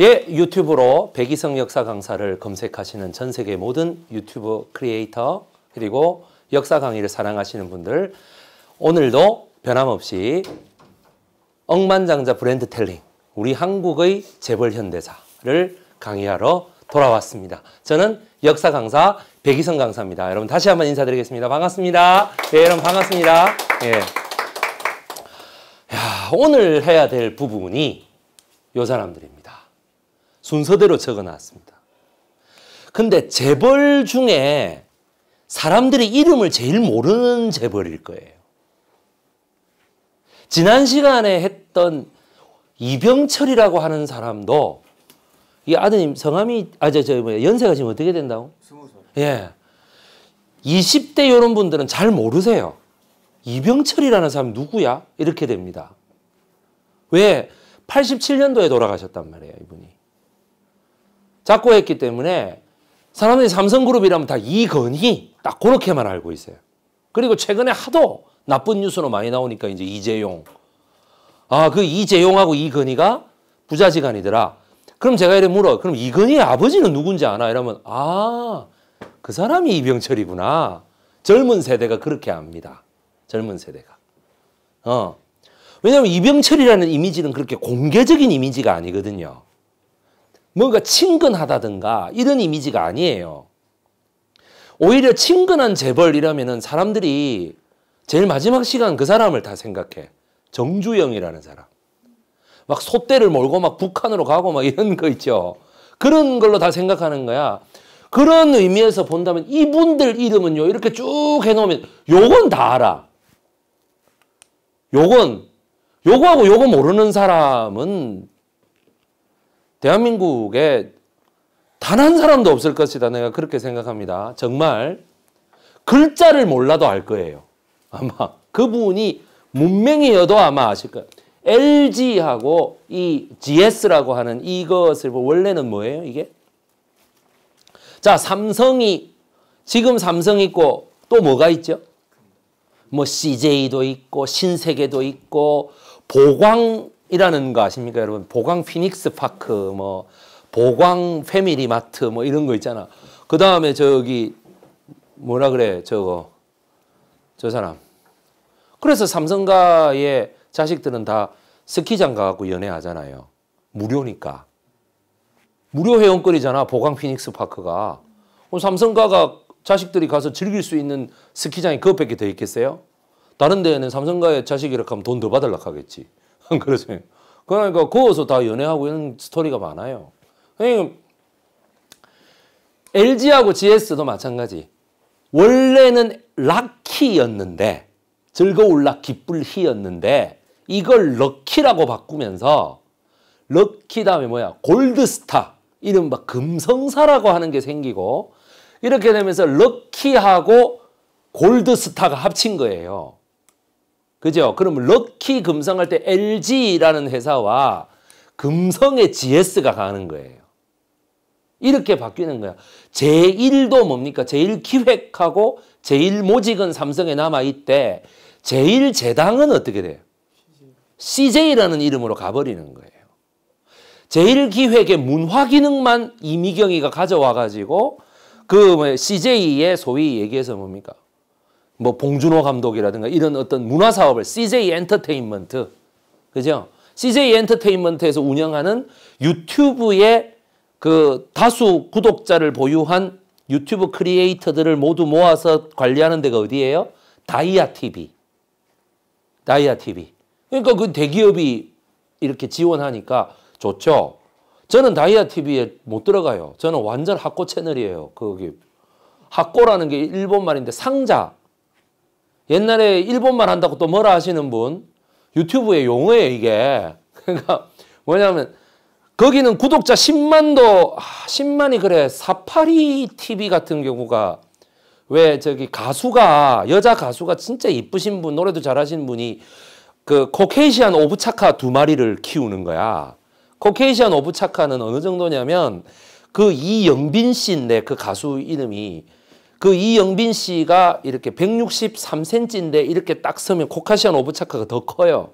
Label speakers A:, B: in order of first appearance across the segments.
A: 예, 유튜브로 백이성 역사 강사를 검색하시는 전 세계 모든 유튜브 크리에이터 그리고 역사 강의를 사랑하시는 분들 오늘도 변함없이 억만장자 브랜드 텔링 우리 한국의 재벌 현대사를 강의하러 돌아왔습니다. 저는 역사 강사 백이성 강사입니다. 여러분 다시 한번 인사드리겠습니다. 반갑습니다. 네, 여러분 반갑습니다. 예. 야, 오늘 해야 될 부분이 요 사람들입니다. 순서대로 적어 놨습니다. 근데 재벌 중에 사람들이 이름을 제일 모르는 재벌일 거예요. 지난 시간에 했던 이병철이라고 하는 사람도 이 아드님 성함이 아저저 뭐 연세가 지금 어떻게 된다고? 예. 20대 이런 분들은 잘 모르세요. 이병철이라는 사람 누구야? 이렇게 됩니다. 왜 87년도에 돌아가셨단 말이에요, 이분이. 작고 했기 때문에 사람들이 삼성그룹이라면 다 이건희 딱 그렇게만 알고 있어요. 그리고 최근에 하도 나쁜 뉴스로 많이 나오니까 이제 이재용 아그 이재용하고 이건희가 부자지간이더라. 그럼 제가 이래 물어. 그럼 이건희의 아버지는 누군지 아나? 이러면 아그 사람이 이병철이구나. 젊은 세대가 그렇게 압니다. 젊은 세대가. 어. 왜냐하면 이병철이라는 이미지는 그렇게 공개적인 이미지가 아니거든요. 뭔가 친근하다든가 이런 이미지가 아니에요. 오히려 친근한 재벌 이라면 사람들이 제일 마지막 시간 그 사람을 다 생각해. 정주영이라는 사람. 막 소떼를 몰고 막 북한으로 가고 막 이런 거 있죠. 그런 걸로 다 생각하는 거야. 그런 의미에서 본다면 이분들 이름은요. 이렇게 쭉 해놓으면 요건 다 알아. 요건 요거하고 요거 모르는 사람은 대한민국에 단 한 사람도 없을 것이다. 내가 그렇게 생각합니다. 정말 글자를 몰라도 알 거예요. 아마 그분이 문맹이어도 아마 아실 거예요. LG하고 이 GS라고 하는 이것을 뭐 원래는 뭐예요? 이게 자 삼성이 지금 삼성 있고 또 뭐가 있죠? 뭐 CJ도 있고 신세계도 있고 보광 이라는 거 아십니까 여러분? 보광 피닉스 파크 뭐 보광 패밀리 마트 뭐 이런 거 있잖아. 그 다음에 저기 뭐라 그래 저거 저 사람. 그래서 삼성가의 자식들은 다 스키장 가갖고 연애하잖아요. 무료니까. 무료 회원권이잖아 보광 피닉스 파크가. 그럼 삼성가가 자식들이 가서 즐길 수 있는 스키장이 그것밖에 더 있겠어요? 다른 데는 삼성가의 자식이라 하면 돈 더 받으려고 하겠지. 그러세요. 그러니까 거기서 다 연애하고 이런 스토리가 많아요. 그러니까 LG하고 GS도 마찬가지. 원래는 락키였는데 즐거울라 기쁠히였는데 이걸 럭키라고 바꾸면서 럭키 다음에 뭐야 골드스타 이른바 금성사라고 하는 게 생기고 이렇게 되면서 럭키하고 골드스타가 합친 거예요. 그죠? 그럼 럭키 금성할 때 LG라는 회사와 금성의 GS가 가는 거예요. 이렇게 바뀌는 거야. 제1도 뭡니까? 제1 기획하고 제1 모직은 삼성에 남아있대. 제1 재당은 어떻게 돼요? CJ라는 이름으로 가버리는 거예요. 제1 기획의 문화 기능만 이미경이가 가져와 가지고 그 CJ의 소위 얘기해서 뭡니까? 뭐 봉준호 감독이라든가 이런 어떤 문화 사업을 CJ 엔터테인먼트 그죠? CJ 엔터테인먼트에서 운영하는 유튜브의 그 다수 구독자를 보유한 유튜브 크리에이터들을 모두 모아서 관리하는 데가 어디예요? 다이아 TV. 다이아 TV. 그러니까 그 대기업이 이렇게 지원하니까 좋죠. 저는 다이아 TV에 못 들어가요. 저는 완전 학고 채널이에요. 그게 학고라는 게 일본 말인데 상자 옛날에 일본말 한다고 또 뭐라 하시는 분 유튜브의 용어예요 이게 그러니까 뭐냐면 거기는 구독자 10만도 10만이 아, 그래 사파리 TV 같은 경우가 왜 저기 가수가 여자 가수가 진짜 이쁘신 분 노래도 잘하시는 분이 그 코케이시안 오브차카 두 마리를 키우는 거야. 코케이시안 오브차카는 어느 정도냐면 그 이영빈 씨인데 그 가수 이름이 그 이영빈 씨가 이렇게 163cm인데 이렇게 딱 서면 코카시안 오브차카가 더 커요.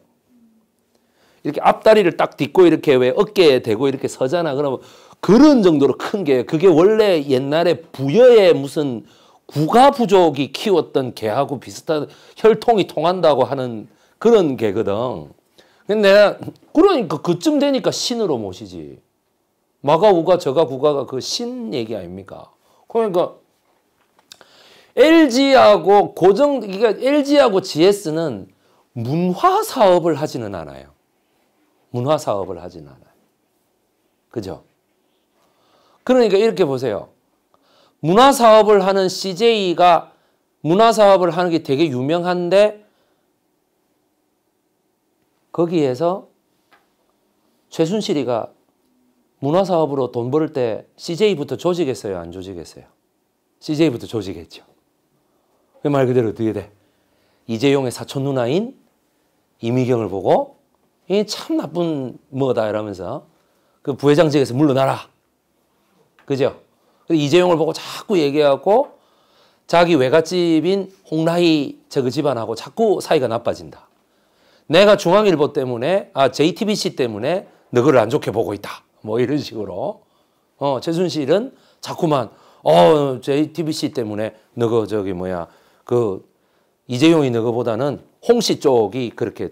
A: 이렇게 앞다리를 딱 딛고 이렇게 왜 어깨에 대고 이렇게 서잖아. 그러면 그런 정도로 큰 게 그게 원래 옛날에 부여의 무슨 구가 부족이 키웠던 개하고 비슷한 혈통이 통한다고 하는 그런 개거든. 근데 그러니까 그쯤 되니까 신으로 모시지. 마가 우가 저가 구가가 그 신 얘기 아닙니까? 그러니까 LG하고 고정 그러니까 LG하고 GS는 문화 사업을 하지는 않아요. 문화 사업을 하지는 않아요. 그죠? 그러니까 이렇게 보세요. 문화 사업을 하는 CJ가 문화 사업을 하는 게 되게 유명한데 거기에서 최순실이가 문화 사업으로 돈 벌 때 CJ부터 조직했어요, 안 조직했어요? CJ부터 조직했죠. 그말 그대로 어떻게 돼? 이재용의 사촌 누나인 이미경을 보고 이 참 나쁜 뭐다 이러면서 그 부회장직에서 물러나라. 그죠? 그 이재용을 보고 자꾸 얘기하고 자기 외갓집인 홍라희 저그 집안하고 자꾸 사이가 나빠진다. 내가 중앙일보 때문에 아 JTBC 때문에 너그를 안 좋게 보고 있다. 뭐 이런 식으로 어 최순실은 자꾸만 어 JTBC 때문에 너그 저기 뭐야 그 이재용이 너거보다는 홍씨 쪽이 그렇게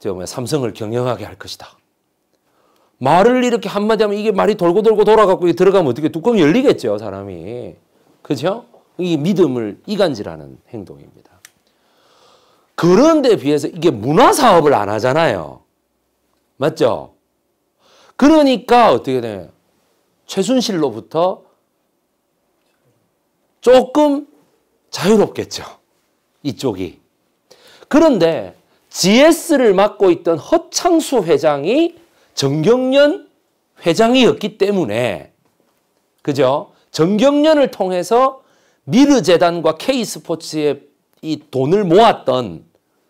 A: 저뭐 삼성을 경영하게 할 것이다. 말을 이렇게 한마디 하면 이게 말이 돌고 돌고 돌아가고 들어가면 어떻게 뚜껑 열리겠죠 사람이 그죠? 이 믿음을 이간질하는 행동입니다. 그런데 비해서 이게 문화 사업을 안 하잖아요. 맞죠? 그러니까 어떻게 돼요? 최순실로부터 조금 자유롭겠죠. 이쪽이. 그런데 GS를 맡고 있던 허창수 회장이 정경련 회장이었기 때문에 그죠? 정경련을 통해서 미르 재단과 K 스포츠의 이 돈을 모았던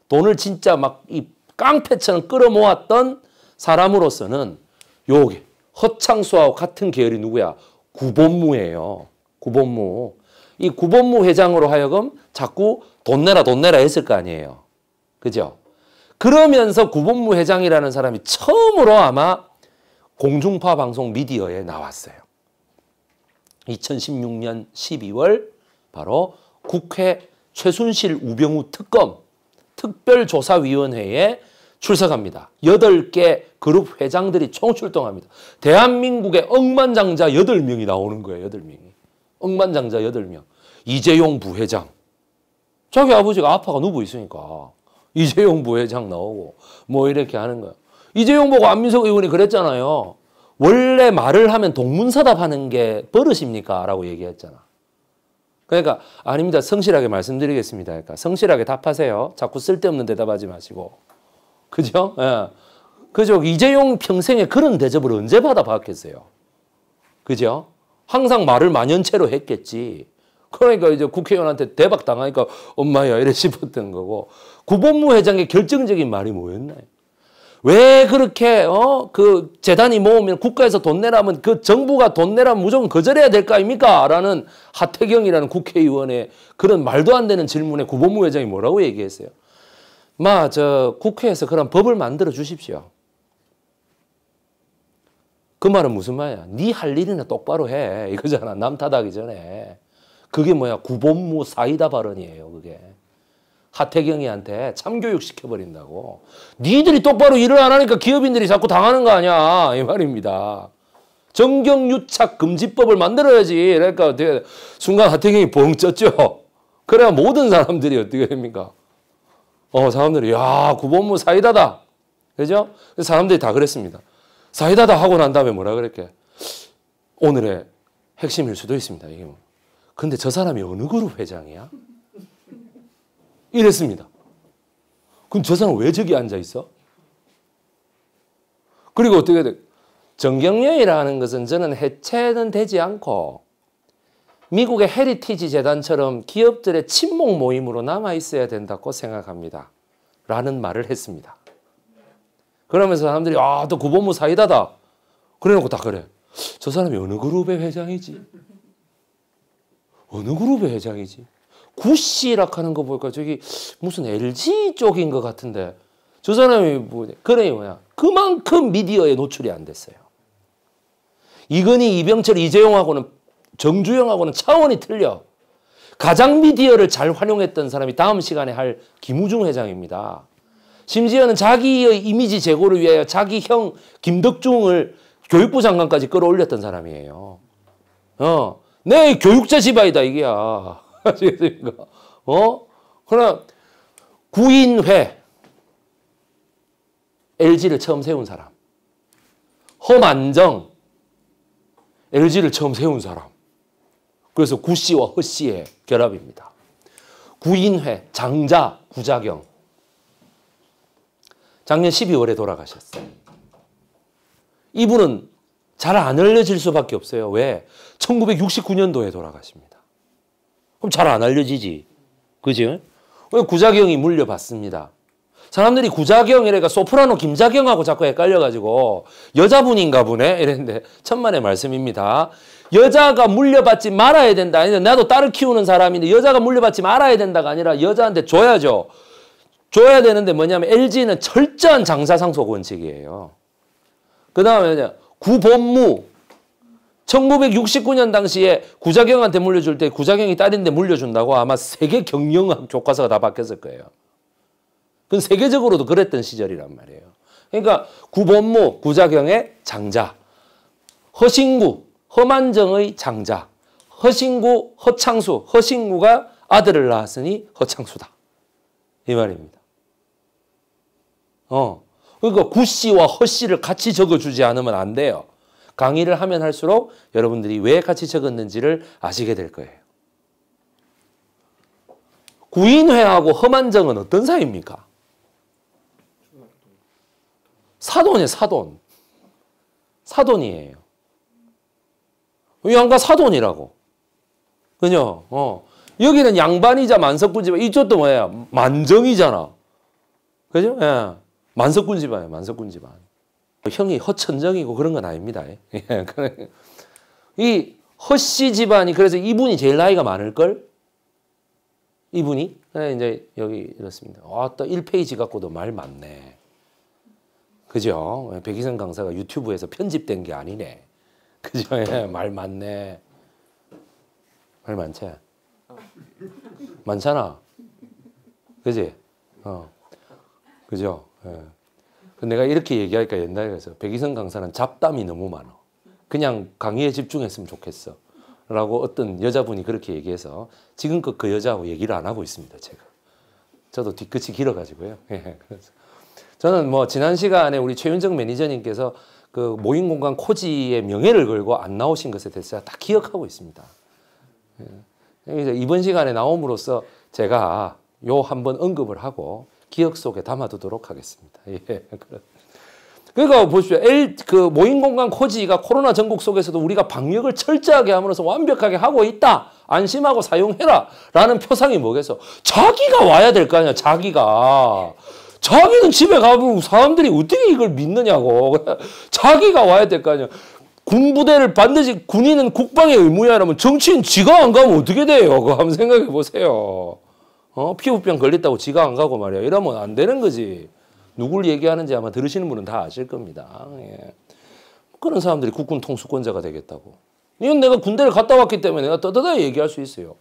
A: 돈을 진짜 막 이 깡패처럼 끌어모았던 사람으로서는 요 허창수하고 같은 계열이 누구야? 구본무예요. 구본무. 이 구본무 회장으로 하여금 자꾸 돈 내라 돈 내라 했을 거 아니에요. 그죠? 그러면서 구본무 회장이라는 사람이 처음으로 아마 공중파 방송 미디어에 나왔어요. 2016년 12월 바로 국회 최순실 우병우 특검 특별조사위원회에 출석합니다. 8개 그룹 회장들이 총출동합니다. 대한민국의 억만장자 8명이 나오는 거예요. 8명이. 억만장자 8명. 이재용 부회장. 자기 아버지가 아파가 누워 있으니까 이재용 부회장 나오고 뭐 이렇게 하는 거야. 이재용 보고 안민석 의원이 그랬잖아요. 원래 말을 하면 동문서답하는 게 버릇입니까? 라고 얘기했잖아. 그러니까 아닙니다. 성실하게 말씀드리겠습니다. 그러니까 성실하게 답하세요. 자꾸 쓸데없는 대답하지 마시고. 그죠? 예. 그죠? 이재용 평생에 그런 대접을 언제 받아봤겠어요? 그죠? 항상 말을 만연체로 했겠지. 그러니까 이제 국회의원한테 대박 당하니까 엄마야 이래 싶었던 거고 구본무 회장의 결정적인 말이 뭐였나요? 왜 그렇게 어 그 재단이 모으면 국가에서 돈 내라면 그 정부가 돈 내라면 무조건 거절해야 될 거 아닙니까? 라는 하태경이라는 국회의원의 그런 말도 안 되는 질문에 구본무 회장이 뭐라고 얘기했어요? 마저 국회에서 그런 법을 만들어 주십시오. 그 말은 무슨 말이야? 네 할 일이나 똑바로 해. 이거잖아. 남 탓하기 전에. 그게 뭐야? 구본무 사이다 발언이에요. 그게. 하태경이한테 참교육 시켜버린다고. 니들이 똑바로 일을 안 하니까 기업인들이 자꾸 당하는 거 아니야. 이 말입니다. 정경유착 금지법을 만들어야지. 그러니까 어떻게 순간 하태경이 봉 쪘죠. 그래야 모든 사람들이 어떻게 됩니까? 어, 사람들이 야 구본무 사이다다. 그죠? 사람들이 다 그랬습니다. 사이다다 하고 난 다음에 뭐라 그랬게? 오늘의 핵심일 수도 있습니다. 이게 뭐. 근데 저 사람이 어느 그룹 회장이야? 이랬습니다. 그럼 저 사람 왜 저기 앉아 있어? 그리고 어떻게 돼? 정경련이라는 것은 저는 해체는 되지 않고 미국의 헤리티지 재단처럼 기업들의 친목 모임으로 남아 있어야 된다고 생각합니다. 라는 말을 했습니다. 그러면서 사람들이 아, 또 구본무 사이다다. 그래놓고 다 그래. 저 사람이 어느 그룹의 회장이지? 어느 그룹의 회장이지? 구씨락 하는 거 보니까 저기 무슨 LG 쪽인 것 같은데 저 사람이 뭐 그래 뭐야 그만큼 미디어에 노출이 안 됐어요. 이건희, 이병철, 이재용하고는 정주영하고는 차원이 틀려. 가장 미디어를 잘 활용했던 사람이 다음 시간에 할 김우중 회장입니다. 심지어는 자기의 이미지 제고를 위하여 자기 형 김덕중을 교육부 장관까지 끌어올렸던 사람이에요. 어, 내 교육자 지바이다 이게야. 아시겠습니까? 어? 그러나 구인회 LG를 처음 세운 사람. 험안정 LG를 처음 세운 사람. 그래서 구씨와 허씨의 결합입니다. 구인회, 장자, 구자경. 작년 12월에 돌아가셨어요. 이분은 잘 안 알려질 수밖에 없어요. 왜? 1969년도에 돌아가십니다. 그럼 잘 안 알려지지. 그지? 구자경이 물려받습니다. 사람들이 구자경이래가 소프라노 김자경하고 자꾸 헷갈려가지고 여자분인가 보네 이랬는데 천만의 말씀입니다. 여자가 물려받지 말아야 된다. 아니 나도 딸을 키우는 사람인데 여자가 물려받지 말아야 된다가 아니라 여자한테 줘야죠. 줘야 되는데 뭐냐면 LG는 철저한 장사 상속 원칙이에요. 그 다음에 구본무 1969년 당시에 구자경한테 물려줄 때 구자경이 딸인데 물려준다고 아마 세계 경영학 교과서가 다 바뀌었을 거예요. 그건 세계적으로도 그랬던 시절이란 말이에요. 그러니까 구본무 구자경의 장자, 허신구 허만정의 장자, 허신구 허창수 허신구가 아들을 낳았으니 허창수다. 이 말입니다. 어. 그러니까 구씨와 허씨를 같이 적어주지 않으면 안 돼요. 강의를 하면 할수록 여러분들이 왜 같이 적었는지를 아시게 될 거예요. 구인회하고 험한정은 어떤 사이입니까? 사돈이에요, 사돈. 사돈이에요. 양가 사돈이라고. 그죠? 어. 여기는 양반이자 만석군지만 이쪽도 뭐야? 만정이잖아. 그죠? 예. 만석군 집안이에요. 만석군 집안. 형이 허천정이고 그런 건 아닙니다. 예, 이 허씨 집안이 그래서 이분이 제일 나이가 많을걸? 이분이? 그 이제 여기 이렇습니다. 아따 1페이지 갖고도 말 많네. 그죠? 예, 백희선 강사가 유튜브에서 편집된 게 아니네. 그죠? 예, 말 많네. 말 많지? 많잖아. 그지? 어. 그죠? 예. 그 내가 이렇게 얘기하니까 옛날에 그래서 백이성 강사는 잡담이 너무 많아. 그냥 강의에 집중했으면 좋겠어. 라고 어떤 여자분이 그렇게 얘기해서 지금껏 그 여자하고 얘기를 안 하고 있습니다. 제가. 저도 뒤끝이 길어가지고요. 예, 그래서 저는 뭐 지난 시간에 우리 최윤정 매니저님께서 그 모임 공간 코지의 명예를 걸고 안 나오신 것에 대해서 다 기억하고 있습니다. 예. 이번 시간에 나옴으로써 제가 요 한번 언급을 하고 기억 속에 담아두도록 하겠습니다. 예, 그러니까 보십시오. L, 그 모임 공간 코지가 코로나 전국 속에서도 우리가 방역을 철저하게 함으로써 완벽하게 하고 있다. 안심하고 사용해라. 라는 표상이 뭐겠어? 자기가 와야 될 거 아니야. 자기가. 자기는 집에 가면 사람들이 어떻게 이걸 믿느냐고. 자기가 와야 될 거 아니야. 군부대를 반드시 군인은 국방의 의무야. 라면 정치인 지가 안 가면 어떻게 돼요? 그거 한번 생각해 보세요. 어? 피부병 걸렸다고 지가 안 가고 말이야. 이러면 안 되는 거지. 누굴 얘기하는지 아마 들으시는 분은 다 아실 겁니다. 예. 그런 사람들이 국군 통수권자가 되겠다고. 이건 내가 군대를 갔다 왔기 때문에 내가 떠떠다 얘기할 수 있어요.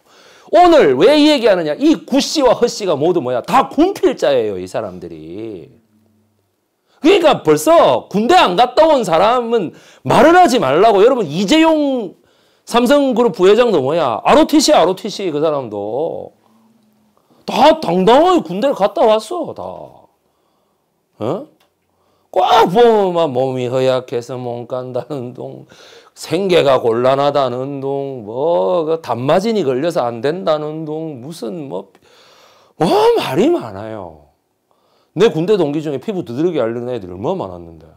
A: 오늘 왜 얘기하느냐? 이 구씨와 허씨가 모두 뭐야? 다 군필자예요, 이 사람들이. 그러니까 벌써 군대 안 갔다 온 사람은 말을 하지 말라고. 여러분, 이재용 삼성그룹 부회장도 뭐야? ROTC, ROTC 그 사람도. 다 당당하게 군대를 갔다 왔어, 다. 어? 꽉 보면 몸이 허약해서 못 간다는 동, 생계가 곤란하다는 동, 뭐, 그 단마진이 걸려서 안 된다는 동, 무슨 뭐, 뭐 말이 많아요. 내 군대 동기 중에 피부 두드러기 앓는 애들 얼마나 많았는데.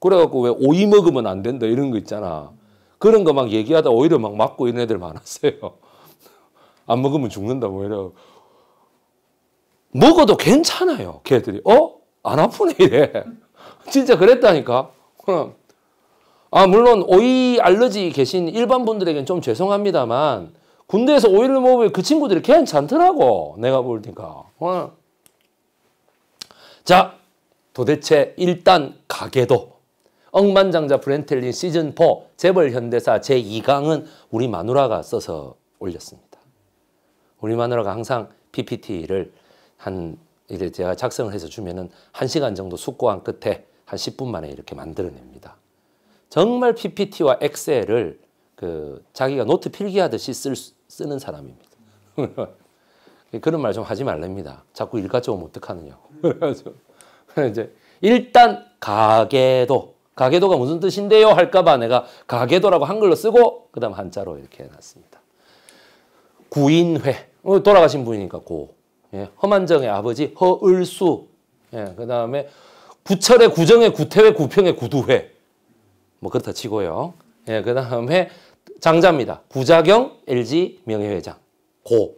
A: 그래갖고 왜 오이 먹으면 안 된다 이런 거 있잖아. 그런 거 막 얘기하다 오히려 막 맞고 이런 애들 많았어요. 안 먹으면 죽는다 뭐 이래. 먹어도 괜찮아요. 걔들이. 어? 안 아프네, 이래. 진짜 그랬다니까. 그럼. 아, 물론, 오이 알러지 계신 일반 분들에겐 좀 죄송합니다만, 군대에서 오이를 먹으면 그 친구들이 괜찮더라고. 내가 볼 테니까. 어. 자, 도대체 일단 가게도. 억만장자 브렌텔린 시즌4 재벌 현대사 제2강은 우리 마누라가 써서 올렸습니다. 우리 마누라가 항상 PPT를 한 이게 제가 작성을 해서 주면은 한 시간 정도 숙고한 끝에 한 10분 만에 이렇게 만들어냅니다. 정말 PPT와 엑셀을 그 자기가 노트 필기하듯이 쓸, 쓰는 사람입니다. 그런 말 좀 하지 말랍니다. 자꾸 일 가져오면 어떡하느냐고. 그래서 이제 일단 가계도 가계도가 무슨 뜻인데요? 할까봐 내가 가계도라고 한글로 쓰고 그다음 한자로 이렇게 해놨습니다. 구인회 어, 돌아가신 분이니까 고 예, 험한정의 아버지 허을수 예, 그 다음에 구철의 구정의 구태회 구평의 구두회 뭐 그렇다 치고요. 예, 그 다음에 장자입니다. 구자경 LG 명예회장 고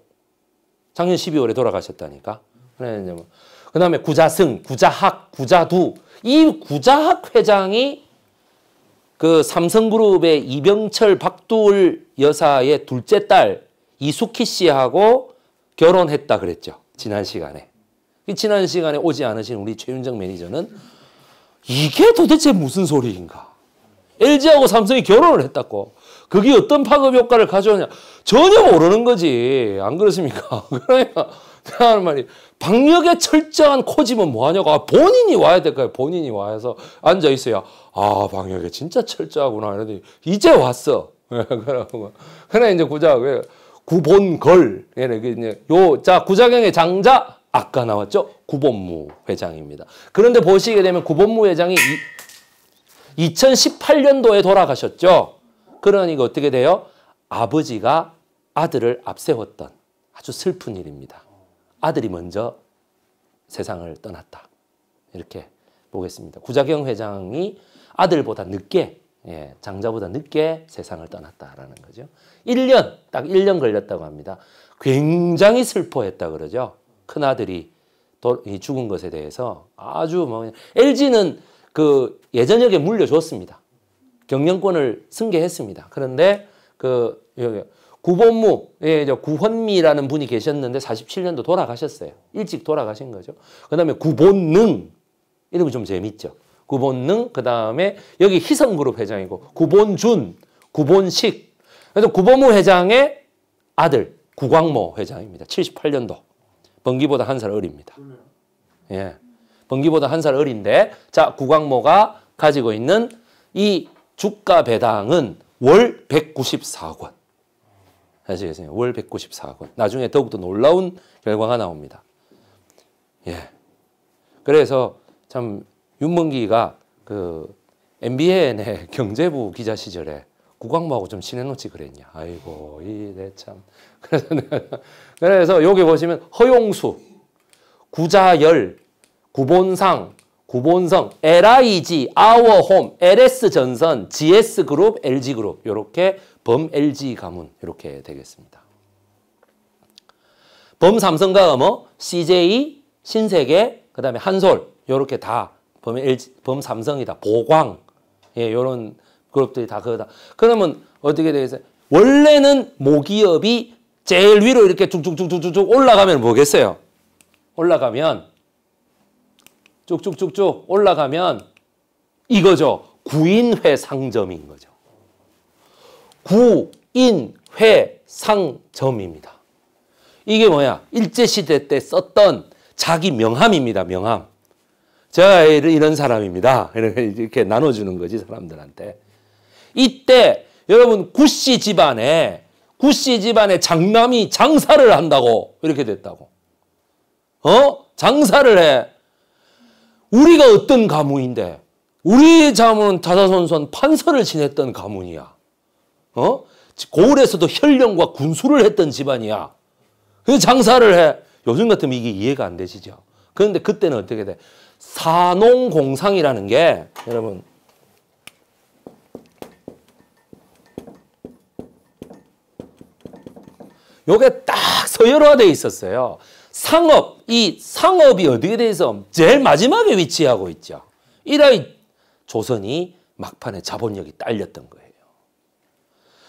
A: 작년 12월에 돌아가셨다니까. 그 뭐. 다음에 구자승, 구자학, 구자두 이 구자학 회장이 그 삼성그룹의 이병철 박두울 여사의 둘째 딸 이숙희 씨하고 결혼했다 그랬죠. 지난 시간에. 그 지난 시간에 오지 않으신 우리 최윤정 매니저는 이게 도대체 무슨 소리인가? LG하고 삼성이 결혼을 했다고. 그게 어떤 파급 효과를 가져오냐? 전혀 모르는 거지. 안 그렇습니까? 그러니까 하는 말이 방역에 철저한 코집은 뭐하냐고. 아, 본인이 와야 될까요? 본인이 와서 앉아 있어야 아 방역에 진짜 철저하구나. 이러더니 이제 왔어. 그러고 그래 이제 구자 구본걸 예, 네, 그 요자 구자경의 장자 아까 나왔죠 구본무 회장입니다. 그런데 보시게 되면 구본무 회장이 이, 2018년도에 돌아가셨죠. 그러니 어떻게 돼요? 아버지가 아들을 앞세웠던 아주 슬픈 일입니다. 아들이 먼저 세상을 떠났다. 이렇게 보겠습니다. 구자경 회장이 아들보다 늦게 예, 장자보다 늦게 세상을 떠났다라는 거죠. 1년, 딱 1년 걸렸다고 합니다. 굉장히 슬퍼했다 그러죠. 큰아들이 죽은 것에 대해서 아주 뭐 LG는 그 예전역에 물려줬습니다. 경영권을 승계했습니다. 그런데 그 구본무, 예, 구헌미라는 분이 계셨는데 47년도 돌아가셨어요. 일찍 돌아가신 거죠. 그 다음에 구본능, 이름이 좀 재밌죠. 구본능, 그 다음에 여기 희성그룹 회장이고 구본준, 구본식, 그래서 구본무 회장의 아들 구광모 회장입니다. 78년도. 번기보다 한 살 어립니다. 예. 번기보다 한 살 어린데 자 구광모가 가지고 있는 이 주가 배당은 월1 9 4권 아시겠어요? 월1 9 4권 나중에 더욱더 놀라운 결과가 나옵니다. 예. 그래서 참 윤문기가 그 MBN의 경제부 기자 시절에 국광부하고좀 친해놓지 그랬냐. 아이고, 이내 참. 그래서, 그래서 여기 보시면 허용수, 구자열, 구본상, 구본성, LIG, 아워홈, LS 전선, GS 그룹, LG 그룹 이렇게 범 LG 가문 이렇게 되겠습니다. 범 삼성가 어머, CJ, 신세계, 그다음에 한솔 이렇게 다 범, LG, 범 삼성이다. 보광. 예, 요런 그룹들이 다 그거다. 그러면 어떻게 되겠어요? 원래는 모기업이 제일 위로 이렇게 쭉쭉쭉쭉쭉 올라가면 뭐겠어요? 올라가면 쭉쭉쭉쭉 올라가면 이거죠. 구인회 상점인 거죠. 구인회 상점입니다. 이게 뭐야? 일제시대 때 썼던 자기 명함입니다. 명함. 제가 이런 사람입니다. 이렇게 나눠주는 거지 사람들한테. 이때 여러분 구씨 집안에 구씨 집안에 장남이 장사를 한다고 이렇게 됐다고. 어? 장사를 해. 우리가 어떤 가문인데 우리 자문 자자손손 판서를 지냈던 가문이야. 어? 고을에서도 혈령과 군수를 했던 집안이야. 그 장사를 해. 요즘 같으면 이게 이해가 안 되시죠? 그런데 그때는 어떻게 돼? 사농공상이라는 게 여러분 요게 딱 서열화되어 있었어요. 상업, 이 상업이 어디에 대해서 제일 마지막에 위치하고 있죠. 이래 조선이 막판에 자본력이 딸렸던 거예요.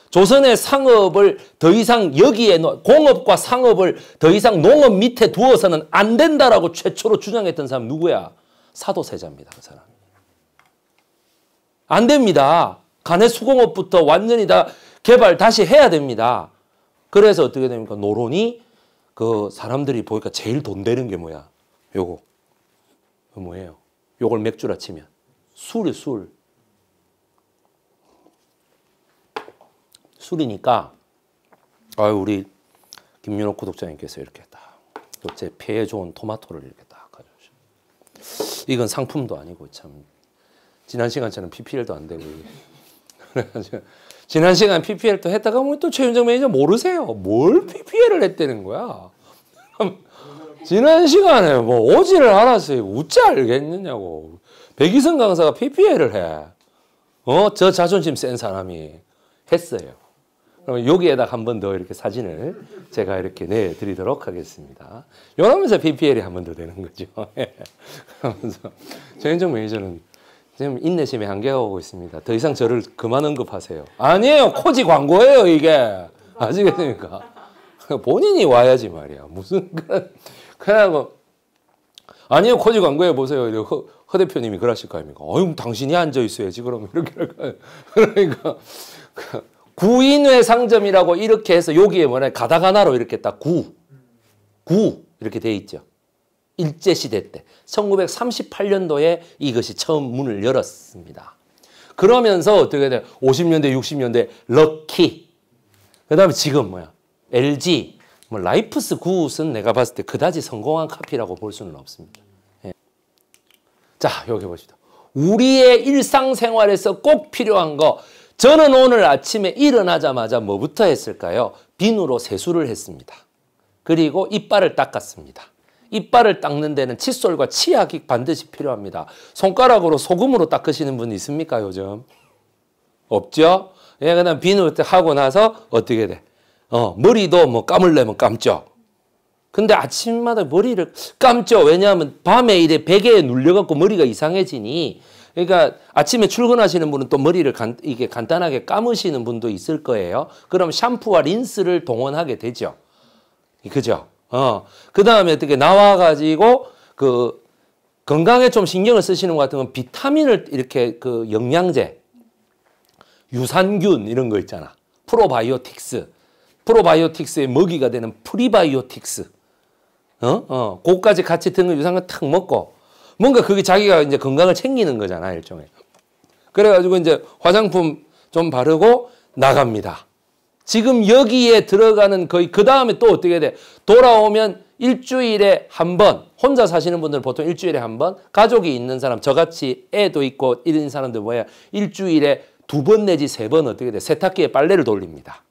A: 조선의 상업을 더 이상 여기에 공업과 상업을 더 이상 농업 밑에 두어서는 안 된다라고 최초로 주장했던 사람 누구야? 사도세자입니다. 그사람안 됩니다. 간의 수공업부터 완전히 다 개발 다시 해야 됩니다. 그래서 어떻게 됩니까? 노론이 그 사람들이 보니까 제일 돈 되는 게 뭐야? 요거. 그 뭐예요? 요걸 맥주라 치면. 술이 술. 술이니까, 아유, 우리 김윤호 구독자님께서 이렇게 딱, 요제 폐에 좋은 토마토를 이렇게 이건 상품도 아니고 참 지난 시간처럼 PPL도 안 되고 지난 시간 PPL도 했다가 뭐 또 최윤정 매니저 모르세요. 뭘 PPL을 했다는 거야. 지난 시간에 뭐 오지를 않았어요. 웃지 알겠느냐고. 백이성 강사가 PPL을 해. 어? 저 자존심 센 사람이 했어요. 그러면 여기에다 한 번 더 이렇게 사진을 제가 이렇게 내드리도록 하겠습니다. 이러면서 PPL이 한 번 더 되는 거죠. 그러면서 전현정 매니저는 지금 인내심이 한계가 오고 있습니다. 더 이상 저를 그만 언급하세요. 아니에요. 코지 광고예요, 이게. 아시겠습니까? 본인이 와야지 말이야. 무슨 그런 그 아니요 코지 광고해 보세요. 허, 허 대표님이 그러실 거 아닙니까? 어유 당신이 앉아 있어야지 그럼 이렇게 그러니까 그 구인회상점이라고 이렇게 해서 여기에 뭐냐 가다가나로 이렇게 딱 구, 구 이렇게 돼 있죠. 일제시대 때 1938년도에 이것이 처음 문을 열었습니다. 그러면서 어떻게 돼 50년대, 60년대 럭키 그 다음에 지금 뭐야? LG 뭐 라이프스 구웃은 내가 봤을 때 그다지 성공한 카피라고 볼 수는 없습니다. 예. 자 여기 보시다 우리의 일상생활에서 꼭 필요한 거 저는 오늘 아침에 일어나자마자 뭐부터 했을까요? 비누로 세수를 했습니다. 그리고 이빨을 닦았습니다. 이빨을 닦는 데는 칫솔과 치약이 반드시 필요합니다. 손가락으로 소금으로 닦으시는 분 있습니까 요즘? 없죠? 예, 그 다음 비누 하고 나서 어떻게 돼? 어, 머리도 뭐 감을려면 감죠. 근데 아침마다 머리를 감죠. 왜냐하면 밤에 이래 베개에 눌려갖고 머리가 이상해지니 그러니까 아침에 출근하시는 분은 또 머리를 간, 이게 간단하게 감으시는 분도 있을 거예요. 그럼 샴푸와 린스를 동원하게 되죠. 그죠? 어. 그 다음에 어떻게 나와가지고 그 건강에 좀 신경을 쓰시는 것 같으면 비타민을 이렇게 그 영양제, 유산균 이런 거 있잖아. 프로바이오틱스. 프로바이오틱스의 먹이가 되는 프리바이오틱스. 어? 어. 그까지 같이 드는 유산균 탁 먹고 뭔가 그게 자기가 이제 건강을 챙기는 거잖아, 일종의. 그래가지고 이제 화장품 좀 바르고 나갑니다. 지금 여기에 들어가는 거의 그 다음에 또 어떻게 돼? 돌아오면 일주일에 한 번, 혼자 사시는 분들은 보통 일주일에 한 번, 가족이 있는 사람, 저같이 애도 있고 이런 사람들 뭐야? 일주일에 두 번 내지 세 번 어떻게 돼? 세탁기에 빨래를 돌립니다.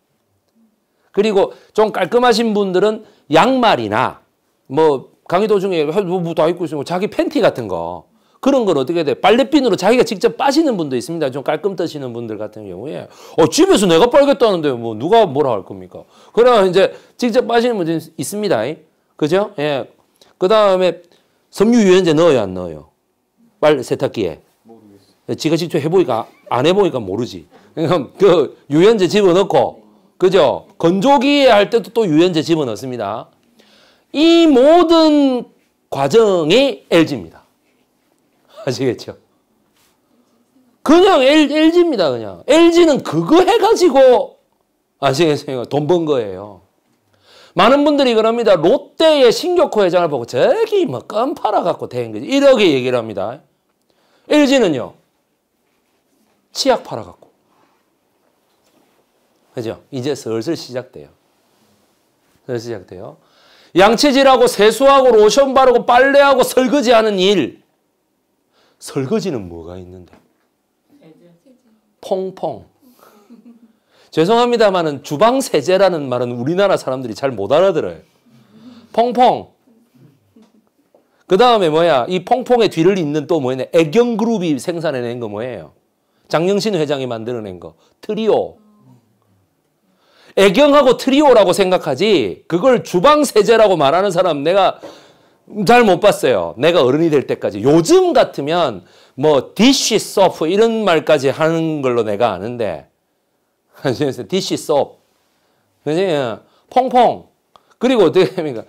A: 그리고 좀 깔끔하신 분들은 양말이나 뭐 강의 도중에 뭐다 입고 있으면 자기 팬티 같은 거 그런 걸 어떻게 돼? 빨래핀으로 자기가 직접 빠시는 분도 있습니다. 좀 깔끔 떠시는 분들 같은 경우에 어, 집에서 내가 빨겠다는데 뭐 누가 뭐라 할 겁니까? 그러나 이제 직접 빠시는 분들 있습니다. 그죠? 예. 그 다음에 섬유 유연제 넣어요 안 넣어요? 빨 세탁기에. 모르겠어 지가 직접 해보니까 안 해보니까 모르지. 그 유연제 집어넣고 그죠? 건조기 할 때도 또 유연제 집어넣습니다. 이 모든 과정이 LG입니다. 아시겠죠? 그냥 L, LG입니다, 그냥. LG는 그거 해가지고, 아시겠어요? 돈 번 거예요. 많은 분들이 그럽니다. 롯데의 신격호 회장을 보고 저기 뭐 껌 팔아갖고 대 거지. 이렇게 얘기를 합니다. LG는요. 치약 팔아갖고. 그죠? 이제 슬슬 시작돼요. 슬슬 시작돼요. 양치질하고 세수하고 로션 바르고 빨래하고 설거지하는 일. 설거지는 뭐가 있는데? 퐁퐁. 죄송합니다만 주방 세제라는 말은 우리나라 사람들이 잘 못 알아들어요. 퐁퐁. 그 다음에 뭐야? 이 퐁퐁의 뒤를 잇는 또 뭐였냐? 애경그룹이 생산해낸 거 뭐예요? 장영신 회장이 만들어낸 거. 트리오. 애경하고 트리오라고 생각하지 그걸 주방 세제라고 말하는 사람 내가 잘 못 봤어요. 내가 어른이 될 때까지. 요즘 같으면 뭐디쉬소프 이런 말까지 하는 걸로 내가 아는데 디쉬소프 그냥 어. 퐁퐁 그리고 어떻게 됩니까?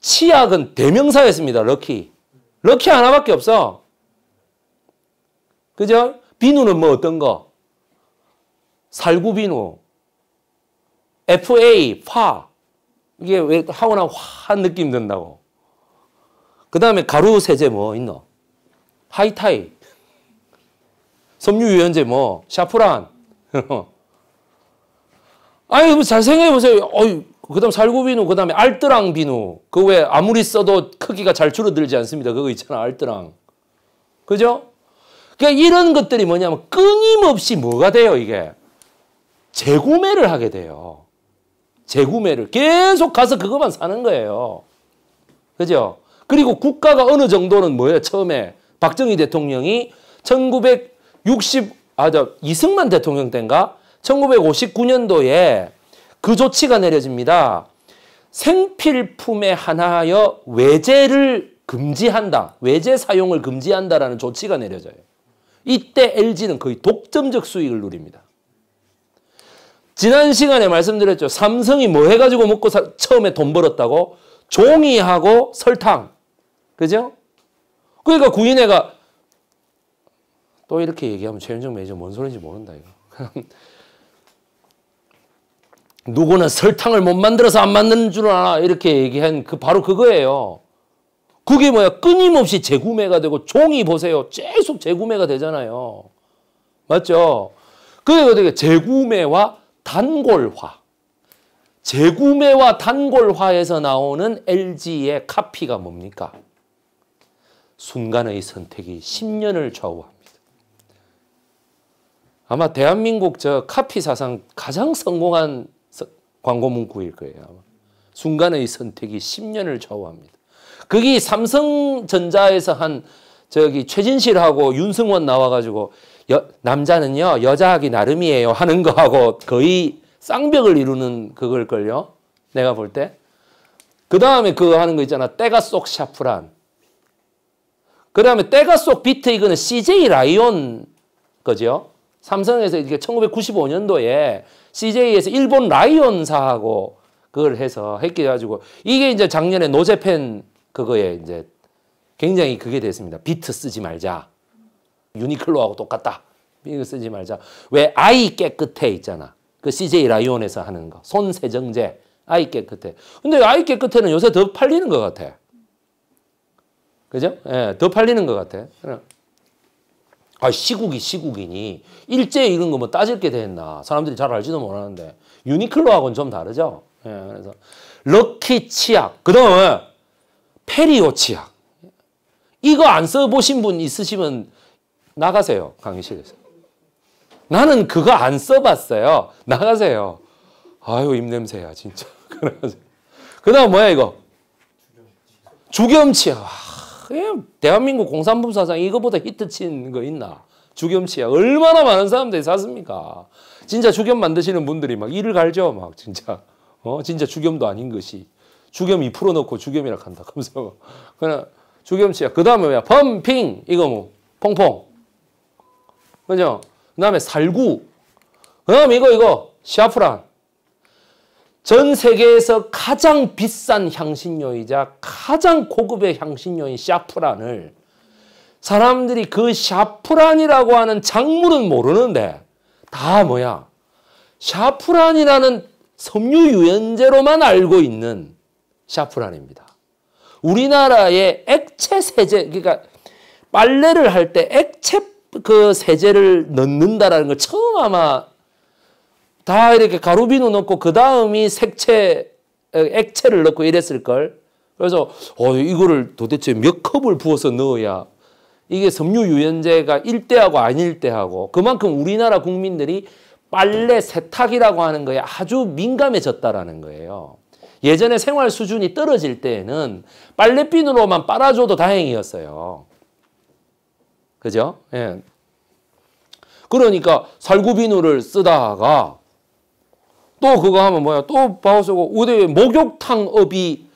A: 치약은 대명사였습니다. 럭키. 럭키 하나밖에 없어. 그죠? 비누는 뭐 어떤 거? 살구비누. FA, 파. 이게 왜 하고 나화 느낌 든다고. 그 다음에 가루 세제 뭐 있노? 하이타이. 섬유유연제 뭐, 샤프란. 아니, 잘 생각해보세요. 어이, 그 다음 살구비누, 그 다음에 알뜰랑 비누. 그 외에 아무리 써도 크기가 잘 줄어들지 않습니다. 그거 있잖아, 알뜰랑. 그죠? 그러니까 이런 것들이 뭐냐면 끊임없이 뭐가 돼요, 이게? 재구매를 하게 돼요. 재구매를 계속 가서 그것만 사는 거예요. 그죠? 그리고 국가가 어느 정도는 뭐예요? 처음에 박정희 대통령이 1960, 아, 저, 이승만 대통령 때인가? 1959년도에 그 조치가 내려집니다. 생필품에 하나하여 외제를 금지한다. 외제 사용을 금지한다라는 조치가 내려져요. 이때 LG는 거의 독점적 수익을 누립니다. 지난 시간에 말씀드렸죠. 삼성이 뭐 해가지고 먹고 사, 처음에 돈 벌었다고? 종이하고 설탕. 그죠? 그러니까 구인회가 또 이렇게 얘기하면 최윤정 매니저 뭔 소리인지 모른다 이거. 누구는 설탕을 못 만들어서 안 만드는 줄 알아 이렇게 얘기한 그 바로 그거예요. 그게 뭐야 끊임없이 재구매가 되고 종이 보세요 계속 재구매가 되잖아요. 맞죠? 그게 어떻게 재구매와 단골화, 재구매와 단골화에서 나오는 LG의 카피가 뭡니까? 순간의 선택이 10년을 좌우합니다. 아마 대한민국 저 카피 사상 가장 성공한 광고 문구일 거예요. 아마. 순간의 선택이 10년을 좌우합니다. 그게 삼성전자에서 한 저기 최진실하고 윤승원 나와가지고 여, 남자는요 여자하기 나름이에요 하는 거하고 거의 쌍벽을 이루는 그걸걸요. 내가 볼 때. 그 다음에 그거 하는 거 있잖아. 때가 쏙 샤프란. 그 다음에 때가 쏙 비트 이거는 CJ 라이온 거죠. 삼성에서 이게 1995년도에 CJ에서 일본 라이온사하고 그걸 해서 했기 가지고 이게 이제 작년에 노제팬 그거에 이제 굉장히 그게 됐습니다. 비트 쓰지 말자. 유니클로하고 똑같다. 이거 쓰지 말자. 왜 아이 깨끗해 있잖아. 그 CJ 라이온에서 하는 거. 손 세정제. 아이 깨끗해. 근데 아이 깨끗해는 요새 더 팔리는 것 같아. 그죠? 예, 더 팔리는 것 같아. 아, 시국이 시국이니. 일제 이런 거 뭐 따질 게 됐나. 사람들이 잘 알지도 모르는데. 유니클로하고는 좀 다르죠? 예, 그래서. 럭키 치약. 그 다음에 페리오 치약. 이거 안 써보신 분 있으시면 나가세요. 강의실에서. 나는 그거 안 써봤어요. 나가세요. 아유 입냄새야 진짜. 그 다음 뭐야 이거? 주겸치야. 와, 대한민국 공산품 사상 이거보다 히트 친 거 있나? 주겸치야. 얼마나 많은 사람들이 샀습니까? 진짜 주겸 만드시는 분들이 막 이를 갈죠. 막 진짜. 어? 진짜 주겸도 아닌 것이. 주겸 2% 넣고 주겸이라 한다. 그러면서 그냥 주겸치야. 그 다음에 뭐야? 범핑. 이거 뭐. 퐁퐁. 그죠? 그 다음에 살구. 그 다음 이거, 이거. 시프란전 세계에서 가장 비싼 향신료이자 가장 고급의 향신료인 샤프란을 사람들이 그 샤프란이라고 하는 작물은 모르는데 다 뭐야? 샤프란이라는 섬유 유연제로만 알고 있는 샤프란입니다. 우리나라의 액체 세제 그러니까 빨래를 할 때 액체 그 세제를 넣는다라는 걸 처음 아마 다 이렇게 가루비누 넣고 그 다음이 색채 액체를 넣고 이랬을 걸. 그래서 어 이거를 도대체 몇 컵을 부어서 넣어야 이게 섬유 유연제가 1대하고 아닐때하고 그만큼 우리나라 국민들이 빨래 세탁이라고 하는 거에 아주 민감해졌다라는 거예요. 예전에 생활 수준이 떨어질 때에는 빨래핀으로만 빨아줘도 다행이었어요. 그죠? 예. 그러니까 살구비누를 쓰다가 또 그거 하면 뭐야? 또 바오스고 우리 목욕탕업이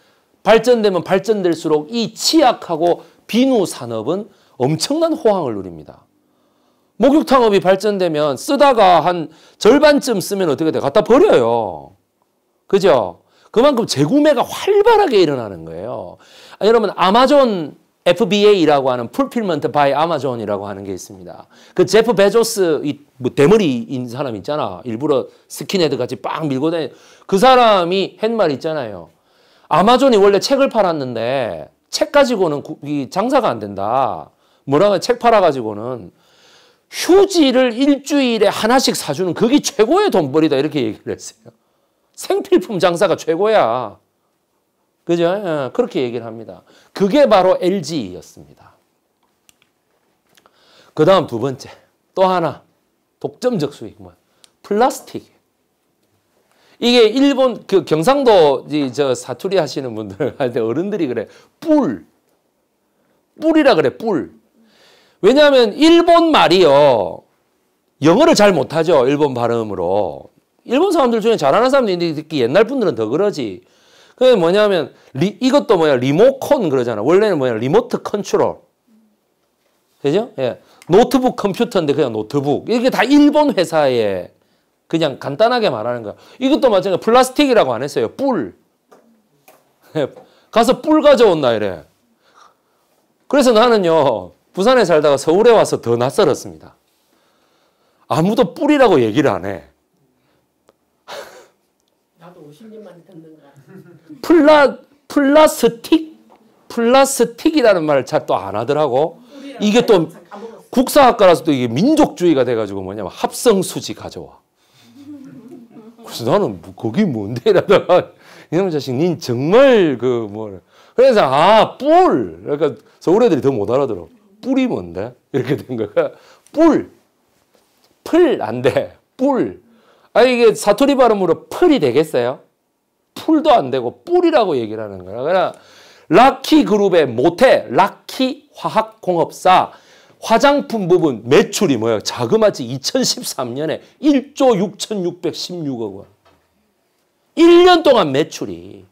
A: 발전되면 발전될수록 이 치약하고 비누 산업은 엄청난 호황을 누립니다. 목욕탕업이 발전되면 쓰다가 한 절반쯤 쓰면 어떻게 돼? 갖다 버려요. 그죠? 그만큼 재구매가 활발하게 일어나는 거예요. 아, 여러분 아마존 FBA라고 하는 풀필먼트 바이 아마존이라고 하는 게 있습니다. 그 제프 베조스 이 뭐 대머리인 사람 있잖아. 일부러 스킨헤드 같이 빡 밀고 다니. 그 사람이 한 말 있잖아요. 아마존이 원래 책을 팔았는데 책 가지고는 이 장사가 안 된다. 뭐라고 책 팔아 가지고는 휴지를 일주일에 하나씩 사주는 그게 최고의 돈벌이다 이렇게 얘기를 했어요. 생필품 장사가 최고야. 그죠? 어, 그렇게 얘기를 합니다. 그게 바로 LG였습니다. 그 다음 두 번째 또 하나 독점적 수익 뭐 플라스틱 이게 일본 그 경상도 저 사투리 하시는 분들 어른들이 그래 뿔 뿔이라 그래 뿔 왜냐하면 일본 말이요 영어를 잘 못하죠 일본 발음으로 일본 사람들 중에 잘하는 사람들이 특히 옛날 분들은 더 그러지 그게 뭐냐면 리, 이것도 뭐야 리모컨 그러잖아. 원래는 뭐야 리모트 컨트롤. 그죠? 예. 노트북 컴퓨터인데 그냥 노트북. 이게 다 일본 회사에 그냥 간단하게 말하는 거야. 이것도 마찬가지 플라스틱이라고 안 했어요. 뿔. 예. 가서 뿔 가져온다 이래. 그래서 나는요. 부산에 살다가 서울에 와서 더 낯설었습니다. 아무도 뿔이라고 얘기를 안 해. 플라, 플라스틱? 플라스틱이라는 말을 잘 또 안 하더라고. 이게 또 국사학과라서 또 이게 민족주의가 돼가지고 뭐냐면 합성수지 가져와. 그래서 나는 뭐 거기 뭔데? 이러다가 이놈 자식, 닌 정말 그 뭐. 그래서 아, 뿔! 그러니까 서울 애들이 더 못 알아들어. 뿔이 뭔데? 이렇게 된 거야. 뿔! 풀! 안 돼. 뿔! 아, 이게 사투리 발음으로 풀이 되겠어요? 풀도 안 되고 뿔이라고 얘기를 하는 거야. 그러니까 락키 그룹의 모태, 락키 화학공업사 화장품 부분 매출이 뭐예요? 자그마치 2013년에 1조 6,616억 원. 1년 동안 매출이.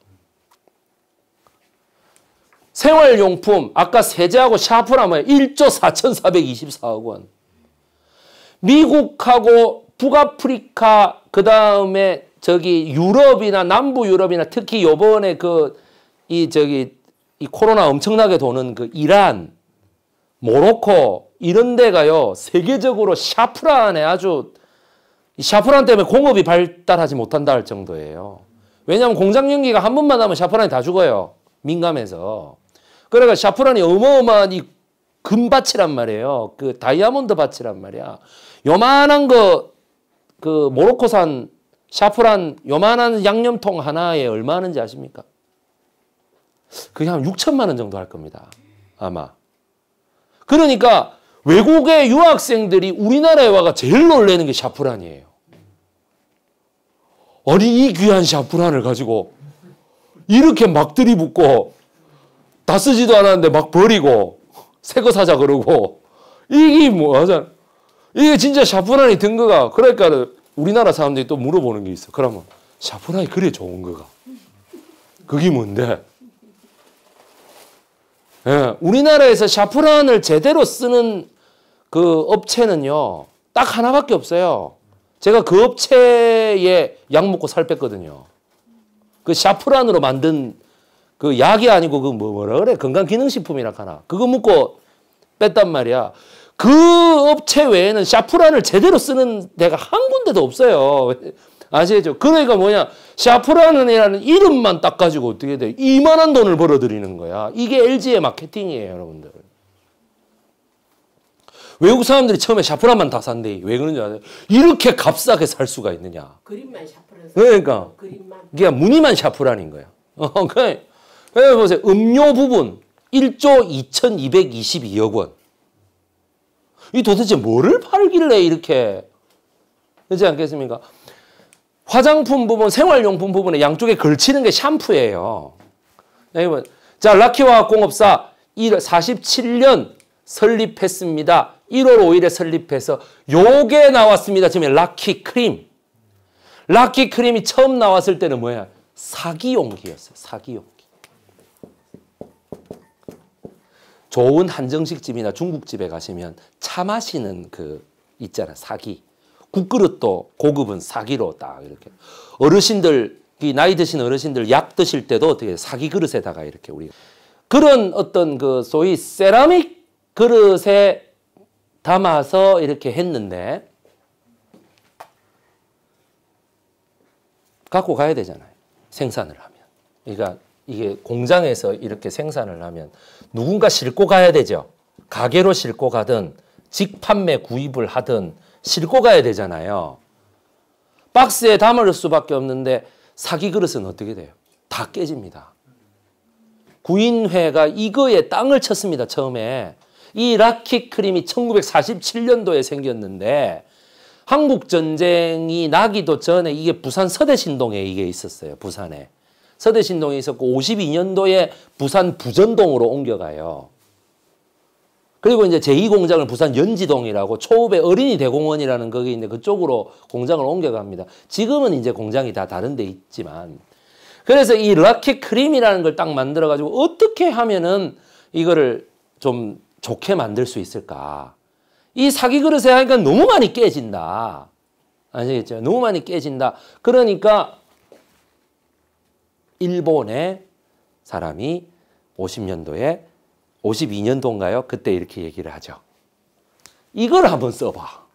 A: 생활용품, 아까 세제하고 샤프라 뭐예 1조 4,424억 원. 미국하고 북아프리카 그 다음에 저기 유럽이나 남부 유럽이나 특히 요번에 그 이 저기 이 코로나 엄청나게 도는 그 이란, 모로코 이런 데가요. 세계적으로 샤프란에 아주 샤프란 때문에 공업이 발달하지 못한다 할 정도예요. 왜냐하면 공장 연기가 한 번만 하면 샤프란이 다 죽어요. 민감해서. 그러니까 샤프란이 어마어마한 이 금밭이란 말이에요. 그 다이아몬드 밭이란 말이야. 요만한 거, 그 모로코산 샤프란 요만한 양념통 하나에 얼마 하는지 아십니까? 그게 한 6천만 원 정도 할 겁니다. 아마. 그러니까 외국의 유학생들이 우리나라에 와가 제일 놀래는 게 샤프란이에요. 아니 이 귀한 샤프란을 가지고 이렇게 막 들이붓고 다 쓰지도 않았는데 막 버리고 새 거 사자 그러고 이게 뭐하잖 이게 진짜 샤프란이 든 거가 그러니까 우리나라 사람들이 또 물어보는 게 있어. 그러면 샤프라이 그래 좋은 거가. 그게 뭔데? 예, 우리나라에서 샤프란을 제대로 쓰는 그 업체는요. 딱 하나밖에 없어요. 제가 그 업체에 약 먹고 살 뺐거든요. 그 샤프란으로 만든 그 약이 아니고 그뭐 뭐라 그래 건강기능식품이라 하나 그거 먹고 뺐단 말이야. 그 업체 외에는 샤프란을 제대로 쓰는 데가 한 군데도 없어요. 아시죠? 그러니까 뭐냐. 샤프란이라는 이름만 딱 가지고 어떻게 돼? 이만한 돈을 벌어들이는 거야. 이게 LG의 마케팅이에요, 여러분들. 외국 사람들이 처음에 샤프란만 다 산대. 왜 그런지 아세요? 이렇게 값싸게 살 수가 있느냐. 그림만 샤프란. 네, 그러니까. 어, 그림만. 그러 무늬만 샤프란인 거야. 어, 그래. 보세요. 음료 부분 1조 2222억 원. 이 도대체 뭐를 팔길래 이렇게 그렇지 않겠습니까? 화장품 부분, 생활용품 부분에 양쪽에 걸치는 게 샴푸예요. 여러분, 자 라키와 공업사 47년 설립했습니다. 1월 5일에 설립해서 요게 나왔습니다. 지금 라키 크림. 라키 크림이 처음 나왔을 때는 뭐야? 사기용기였어요. 사기용. 좋은 한정식집이나 중국집에 가시면 차 마시는 그 있잖아 사기 국그릇도 고급은 사기로 딱 이렇게 어르신들 이 나이 드신 어르신들 약 드실 때도 어떻게 사기 그릇에다가 이렇게 우리 그런 어떤 그 소위 세라믹 그릇에 담아서 이렇게 했는데 갖고 가야 되잖아요 생산을 하면 그러니까 이게 공장에서 이렇게 생산을 하면 누군가 싣고 가야 되죠. 가게로 싣고 가든 직판매 구입을 하든 싣고 가야 되잖아요. 박스에 담을 수밖에 없는데 사기 그릇은 어떻게 돼요? 다 깨집니다. 구인회가 이거에 땅을 쳤습니다. 처음에 이 라키 크림이 1947년도에 생겼는데 한국 전쟁이 나기도 전에 이게 부산 서대신동에 이게 있었어요. 부산에. 서대 신동에 있었고 52년도에 부산 부전동으로 옮겨가요. 그리고 이제 제2공장을 부산 연지동이라고 초읍의 어린이 대공원이라는 거기 있는데 그쪽으로 공장을 옮겨갑니다. 지금은 이제 공장이 다 다른 데 있지만 그래서 이 럭키 크림이라는 걸 딱 만들어 가지고 어떻게 하면은 이거를 좀 좋게 만들 수 있을까? 이 사기 그릇에 하니까 너무 많이 깨진다. 아시겠죠? 너무 많이 깨진다. 그러니까 일본의 사람이 50년도에 52년도인가요? 그때 이렇게 얘기를 하죠. 이걸 한번 써봐.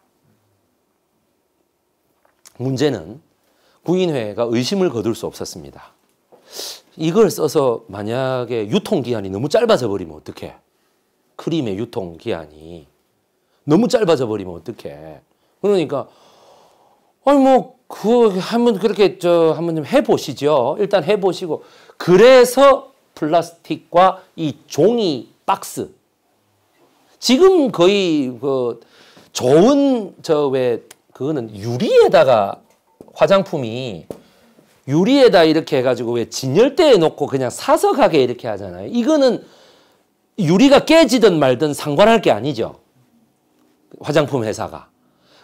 A: 문제는 구인회가 의심을 거둘 수 없었습니다. 이걸 써서 만약에 유통기한이 너무 짧아져 버리면 어떡해? 크림의 유통기한이 너무 짧아져 버리면 어떡해? 그러니까, 아니 뭐, 그 한 번 그렇게 저 한번 좀 해보시죠. 일단 해보시고 그래서 플라스틱과 이 종이 박스 지금 거의 그 좋은 저 왜 그거는 유리에다가 화장품이 유리에다 이렇게 해가지고 왜 진열대에 놓고 그냥 사서 가게 이렇게 하잖아요. 이거는 유리가 깨지든 말든 상관할 게 아니죠. 화장품 회사가.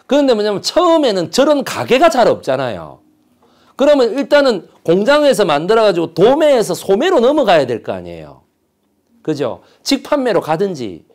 A: 그런데 뭐냐면 처음에는 저런 가게가 잘 없잖아요. 그러면 일단은 공장에서 만들어가지고 도매에서 소매로 넘어가야 될 거 아니에요. 그죠? 직판매로 가든지.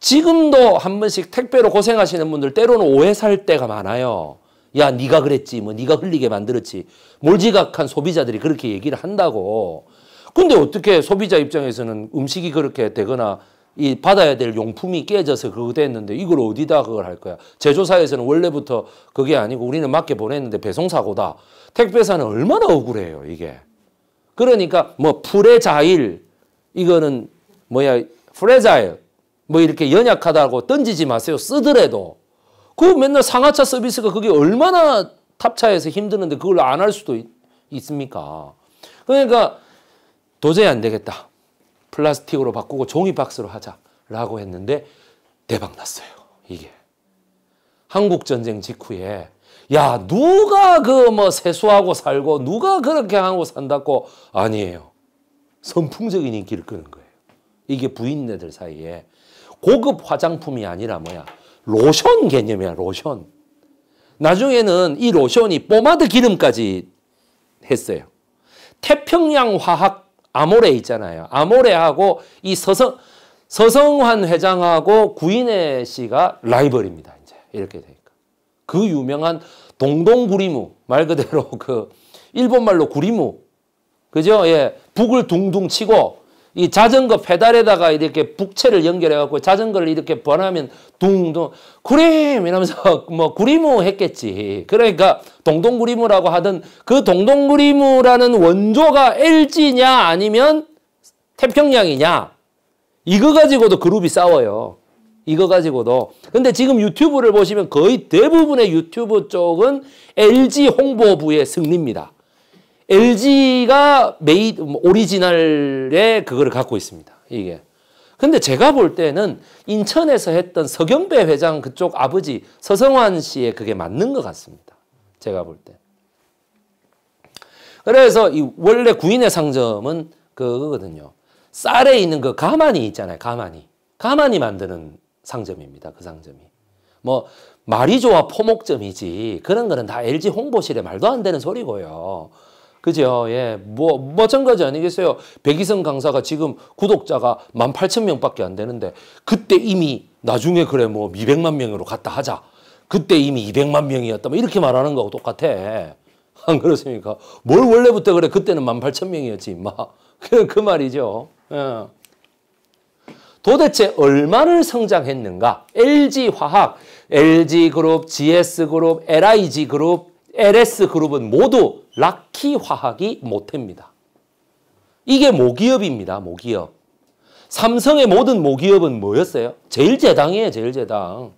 A: 지금도 한 번씩 택배로 고생하시는 분들 때로는 오해 살 때가 많아요. 야 네가 그랬지 뭐 네가 흘리게 만들었지 몰지각한 소비자들이 그렇게 얘기를 한다고 근데 어떻게 소비자 입장에서는 음식이 그렇게 되거나 이 받아야 될 용품이 깨져서 그거 됐는데 이걸 어디다 그걸 할 거야. 제조사에서는 원래부터 그게 아니고 우리는 맞게 보냈는데 배송사고다. 택배사는 얼마나 억울해요, 이게. 그러니까 뭐 프레자일 이거는 뭐야 프레자일 뭐 이렇게 연약하다고 던지지 마세요. 쓰더라도 그 맨날 상하차 서비스가 그게 얼마나 탑차에서 힘드는데 그걸 안 할 수도 있, 있습니까? 그러니까 도저히 안 되겠다. 플라스틱으로 바꾸고 종이 박스로 하자라고 했는데 대박 났어요. 이게 한국 전쟁 직후에 야 누가 그 뭐 세수하고 살고 누가 그렇게 하고 산다고 아니에요. 선풍적인 인기를 끄는 거예요. 이게 부인네들 사이에 고급 화장품이 아니라 뭐야 로션 개념이야 로션. 나중에는 이 로션이 뽀마드 기름까지 했어요. 태평양 화학 아모레 있잖아요. 아모레하고 이 서성 서성환 회장하고 구인혜 씨가 라이벌입니다. 이제 이렇게 되니까 그 유명한 동동구리무 말 그대로 그 일본말로 구리무 그죠? 예, 북을 둥둥 치고 이 자전거 페달에다가 이렇게 북채를 연결해갖고 자전거를 이렇게 번하면 둥둥 구림 이러면서 뭐 구리무 했겠지. 그러니까 동동구리무라고 하던 그 동동구리무라는 원조가 LG냐 아니면 태평양이냐 이거 가지고도 그룹이 싸워요. 이거 가지고도. 근데 지금 유튜브를 보시면 거의 대부분의 유튜브 쪽은 LG 홍보부의 승리입니다. LG가 메이 뭐 오리지널의 그거를 갖고 있습니다. 이게. 근데 제가 볼 때는 인천에서 했던 서경배 회장 그쪽 아버지 서성환 씨의 그게 맞는 것 같습니다. 제가 볼 때. 그래서 이 원래 구인의 상점은 그거거든요. 쌀에 있는 그 가만히 있잖아요. 가만히. 가만히 만드는 상점입니다. 그 상점이. 뭐 말이 좋아 포목점이지 그런 거는 다 LG 홍보실에 말도 안 되는 소리고요. 그죠? 예. 뭐, 마찬가지 아니겠어요? 백이성 강사가 지금 구독자가 만 팔천 명 밖에 안 되는데, 그때 이미 나중에 그래 뭐 200만 명으로 갔다 하자. 그때 이미 200만 명이었다뭐 이렇게 말하는 거하고 똑같아. 안 그렇습니까? 뭘 원래부터 그래. 그때는 만 팔천 명이었지 임마. 그, 그 말이죠. 예. 도대체 얼마를 성장했는가? LG화학, LG그룹, GS그룹, LIG그룹, LS그룹은 모두 락키 화학이 못합니다. 이게 모기업입니다. 모기업. 삼성의 모든 모기업은 뭐였어요? 제일제당이에요. 제일제당.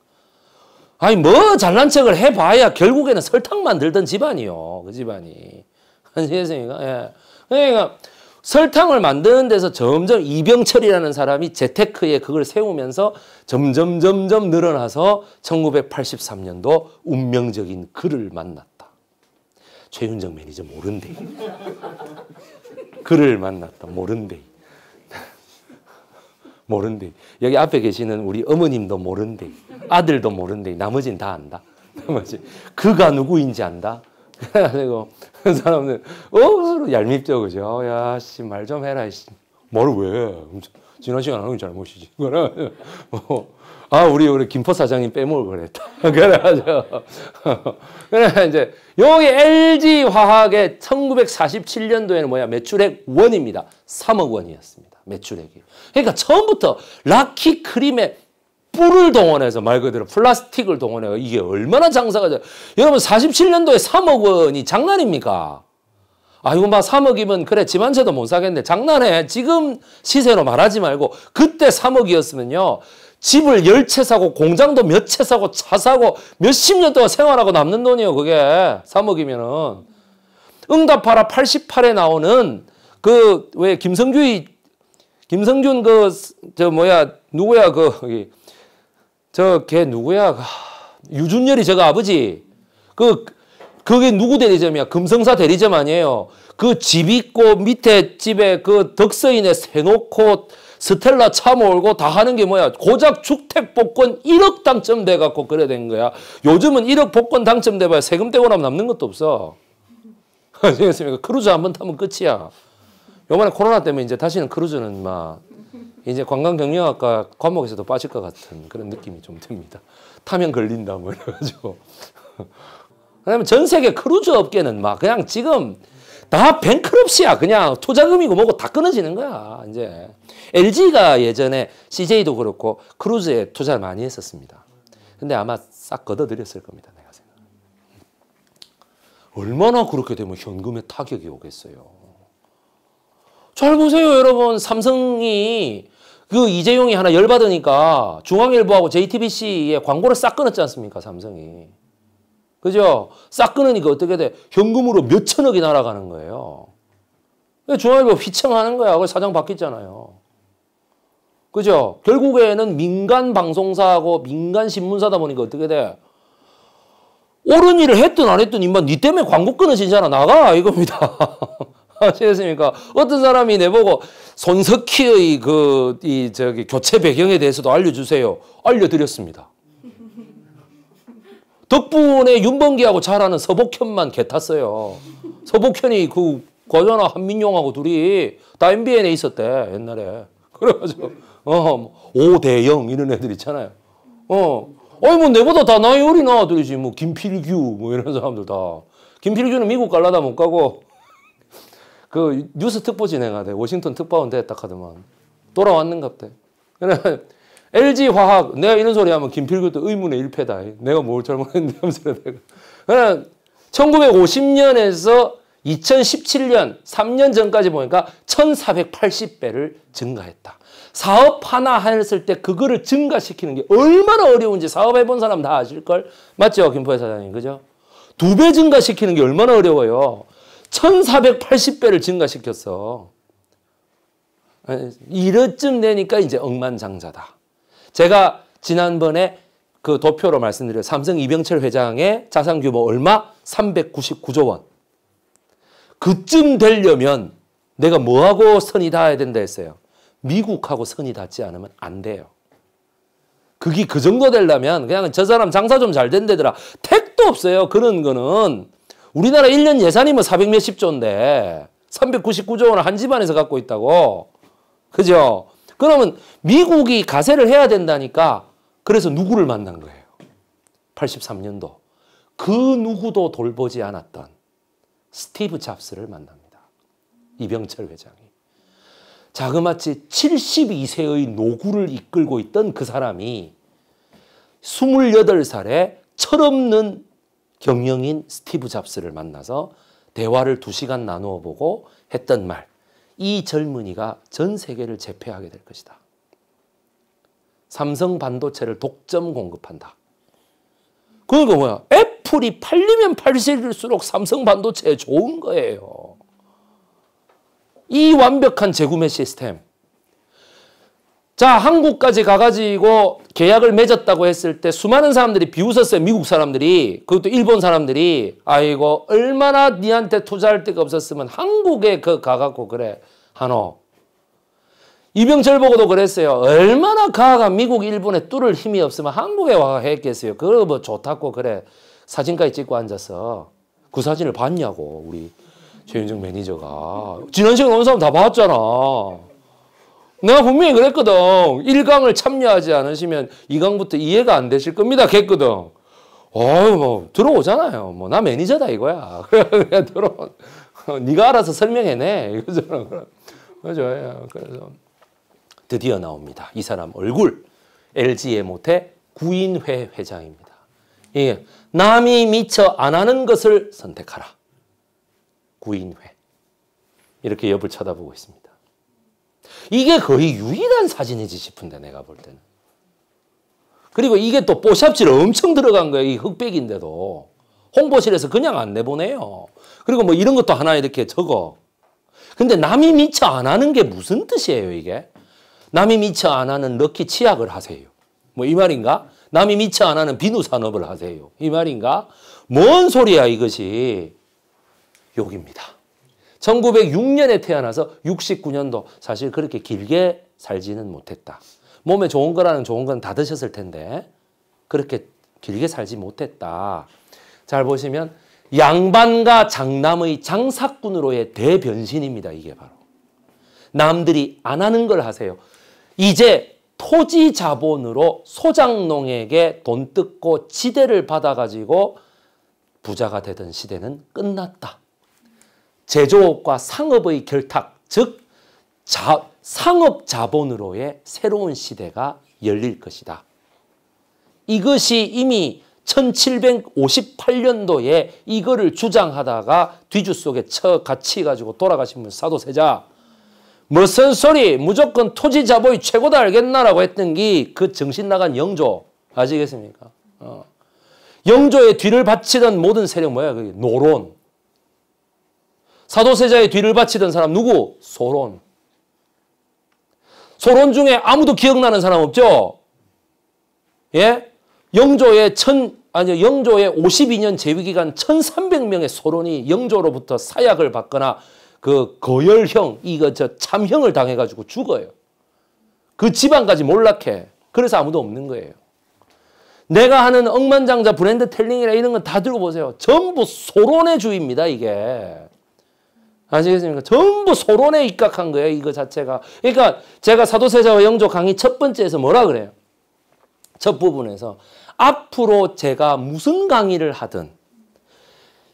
A: 아니 뭐 잘난 척을 해봐야 결국에는 설탕 만들던 집안이요. 그 집안이. 아시겠습니까? 예. 그러니까 설탕을 만드는 데서 점점 이병철이라는 사람이 재테크에 그걸 세우면서 점점 점점 늘어나서 1983년도 운명적인 그를 만났다. 최윤정 매니저 모른대. 그를 만났다. 모른대. 모른대. 여기 앞에 계시는 우리 어머님도 모른대. 아들도 모른대. 나머지는 다 안다. 나머지. 그가 누구인지 안다. 그래가지고 그 사람들 억수로 얄밉죠. 그죠? 야, 씨, 말 좀 해라. 씨. 말을 왜? 지난 시간 하는 게 잘못이지. 그거 뭐. 아, 우리 우리 김포 사장님 빼먹을 했다 그래가지고 그래 이제 여기 LG 화학의 1947년도에는 뭐야 매출액 원입니다. 3억 원이었습니다. 매출액이. 그러니까 처음부터 락키 크림의 뿔을 동원해서 말 그대로 플라스틱을 동원해요. 이게 얼마나 장사가 돼. 여러분 47년도에 3억 원이 장난입니까? 아 이거 막 3억이면 그래 집한 채도 못 사겠네. 장난해. 지금 시세로 말하지 말고 그때 3억이었으면요. 집을 열 채 사고 공장도 몇 채 사고 차 사고 몇십 년 동안 생활하고 남는 돈이에요 그게 3억이면은 응답하라 88에 나오는 그 왜 김성규이 김성준 그 저 뭐야 누구야 그 저 걔 누구야 유준열이 저가 아버지 그 그게 누구 대리점이야 금성사 대리점 아니에요 그 집 있고 밑에 집에 그 덕서인에 세놓고 스텔라 차 몰고 다 하는 게 뭐야? 고작 주택 복권 1억 당첨돼 갖고 그래 된 거야. 요즘은 1억 복권 당첨돼 봐야 세금 떼고 나면 남는 것도 없어. 아시겠습니까? 크루즈 한 번 타면 끝이야. 요번에 코로나 때문에 이제 다시는 크루즈는 막 이제 관광경영학과 과목에서도 빠질 것 같은 그런 느낌이 좀 듭니다. 타면 걸린다 뭐 이래가지고. 그다음에 전 세계 크루즈 업계는 막 그냥 지금 다 뱅크럽시야. 그냥 투자금이고 뭐고 다 끊어지는 거야. 이제 LG가 예전에 CJ도 그렇고 크루즈에 투자를 많이 했었습니다. 근데 아마 싹 걷어들였을 겁니다. 내가 생각. 얼마나 그렇게 되면 현금의 타격이 오겠어요. 잘 보세요, 여러분. 삼성이 그 이재용이 하나 열받으니까 중앙일보하고 JTBC에 광고를 싹 끊었지 않습니까, 삼성이. 그죠? 싹 끊으니까 어떻게 돼? 현금으로 몇천억이 날아가는 거예요. 중앙일보 휘청하는 거야. 그 사장 바뀌잖아요 그죠? 결국에는 민간 방송사하고 민간 신문사다 보니까 어떻게 돼? 옳은 일을 했든 안 했든 인마 니 때문에 광고 끊어지잖아. 나가 이겁니다. 아시겠습니까? 어떤 사람이 내보고 손석희의 그, 이, 저기, 교체 배경에 대해서도 알려주세요. 알려드렸습니다. 덕분에 윤범기하고 잘하는 서복현만 개 탔어요. 서복현이 그 거전아 한민용하고 둘이 다 MBN에 있었대 옛날에. 그래가지고 어 5대 뭐, 0 이런 애들 있잖아요. 어 아니 뭐 내보다 다 나이 어린 아들이지 뭐 김필규 뭐 이런 사람들 다. 김필규는 미국 갈라다 못 가고 그 뉴스 특보 진행하대 워싱턴 특파원대 딱 하더만 돌아왔는갑대. 그래 LG화학 내가 이런 소리 하면 김필규도 의문의 일패다. 내가 뭘 잘못했는데 하면서 그냥 1950년에서 2017년 3년 전까지 보니까 1480배를 증가했다. 사업 하나 했을 때 그거를 증가시키는 게 얼마나 어려운지 사업해 본 사람 다 아실걸? 맞죠? 김포회 사장님. 그죠? 두 배 증가시키는 게 얼마나 어려워요. 1480배를 증가시켰어. 이러쯤 되니까 이제 억만장자다. 제가 지난번에 그 도표로 말씀드려 요 삼성 이병철 회장의 자산 규모 얼마? 399조 원. 그쯤 되려면 내가 뭐하고 선이 닿아야 된다 했어요. 미국하고 선이 닿지 않으면 안 돼요. 그게 그 정도 되려면 그냥 저 사람 장사 좀 잘 된대더라. 택도 없어요. 그런 거는 우리나라 1년 예산이면 400 뭐 몇십 조인데 399조 원을 한 집안에서 갖고 있다고. 그죠? 그러면 미국이 가세를 해야 된다니까 그래서 누구를 만난 거예요? 83년도 그 누구도 돌보지 않았던 스티브 잡스를 만납니다. 이병철 회장이. 자그마치 72세의 노구를 이끌고 있던 그 사람이 28살에 철없는 경영인 스티브 잡스를 만나서 대화를 2시간 나누어 보고 했던 말. 이 젊은이가 전 세계를 제패하게 될 것이다. 삼성 반도체를 독점 공급한다. 그러니까 뭐야? 애플이 팔리면 팔릴수록 삼성 반도체에 좋은 거예요. 이 완벽한 재구매 시스템. 자 한국까지 가가지고 계약을 맺었다고 했을 때 수많은 사람들이 비웃었어요. 미국 사람들이 그것도 일본 사람들이 아이고 얼마나 니한테 투자할 데가 없었으면 한국에 그 가갖고 그래 한호 이병철 보고도 그랬어요. 얼마나 가가 미국 일본에 뚫을 힘이 없으면 한국에 와 했겠어요. 그거 뭐 좋다고 그래 사진까지 찍고 앉아서 그 사진을 봤냐고 우리 최윤정 매니저가 지난 시간에 온 사람 다 봤잖아. 내가 분명히 그랬거든. 1강을 참여하지 않으시면 2강부터 이해가 안 되실 겁니다. 했거든. 어우, 뭐, 들어오잖아요. 뭐, 나 매니저다 이거야. 그래, 들어 네가 알아서 설명해내. 이거잖아. 그죠. 예, 그래서 드디어 나옵니다. 이 사람 얼굴. LG의 모태 구인회 회장입니다. 예, 남이 미처 안 하는 것을 선택하라. 구인회. 이렇게 옆을 쳐다보고 있습니다. 이게 거의 유일한 사진이지 싶은데 내가 볼 때는. 그리고 이게 또 뽀샵질 엄청 들어간 거예요. 이 흑백인데도. 홍보실에서 그냥 안 내보내요. 그리고 뭐 이런 것도 하나 이렇게 적어. 근데 남이 미처 안 하는 게 무슨 뜻이에요, 이게? 남이 미처 안 하는 럭키 치약을 하세요. 뭐 이 말인가? 남이 미처 안 하는 비누 산업을 하세요. 이 말인가? 뭔 소리야, 이것이. 욕입니다. 1906년에 태어나서 69년도 사실 그렇게 길게 살지는 못했다. 몸에 좋은 거라는 좋은 건 다 드셨을 텐데 그렇게 길게 살지 못했다. 잘 보시면 양반과 장남의 장사꾼으로의 대변신입니다. 이게 바로. 남들이 안 하는 걸 하세요. 이제 토지 자본으로 소장농에게 돈 뜯고 지대를 받아가지고 부자가 되던 시대는 끝났다. 제조업과 상업의 결탁, 즉 자, 상업 자본으로의 새로운 시대가 열릴 것이다. 이것이 이미 1758년도에 이거를 주장하다가 뒤주 속에 처 같이 가지고 돌아가신 분 사도세자 무슨 소리 무조건 토지 자본이 최고다 알겠나라고 했던 게 그 정신 나간 영조 아시겠습니까? 어. 영조의 뒤를 바치던 모든 세력 뭐야 그게 노론 사도세자의 뒤를 바치던 사람 누구? 소론. 소론 중에 아무도 기억나는 사람 없죠? 예? 영조의 천, 아니, 영조의 52년 재위기간 1300명의 소론이 영조로부터 사약을 받거나 그 거열형, 이거 저 참형을 당해가지고 죽어요. 그 지방까지 몰락해. 그래서 아무도 없는 거예요. 내가 하는 억만장자 브랜드 텔링이나 이런 건 다들어 보세요. 전부 소론의 주입니다, 이게. 아시겠습니까? 전부 소론에 입각한 거예요, 이거 자체가. 그러니까 제가 사도세자와 영조 강의 첫 번째에서 뭐라 그래요? 첫 부분에서 앞으로 제가 무슨 강의를 하든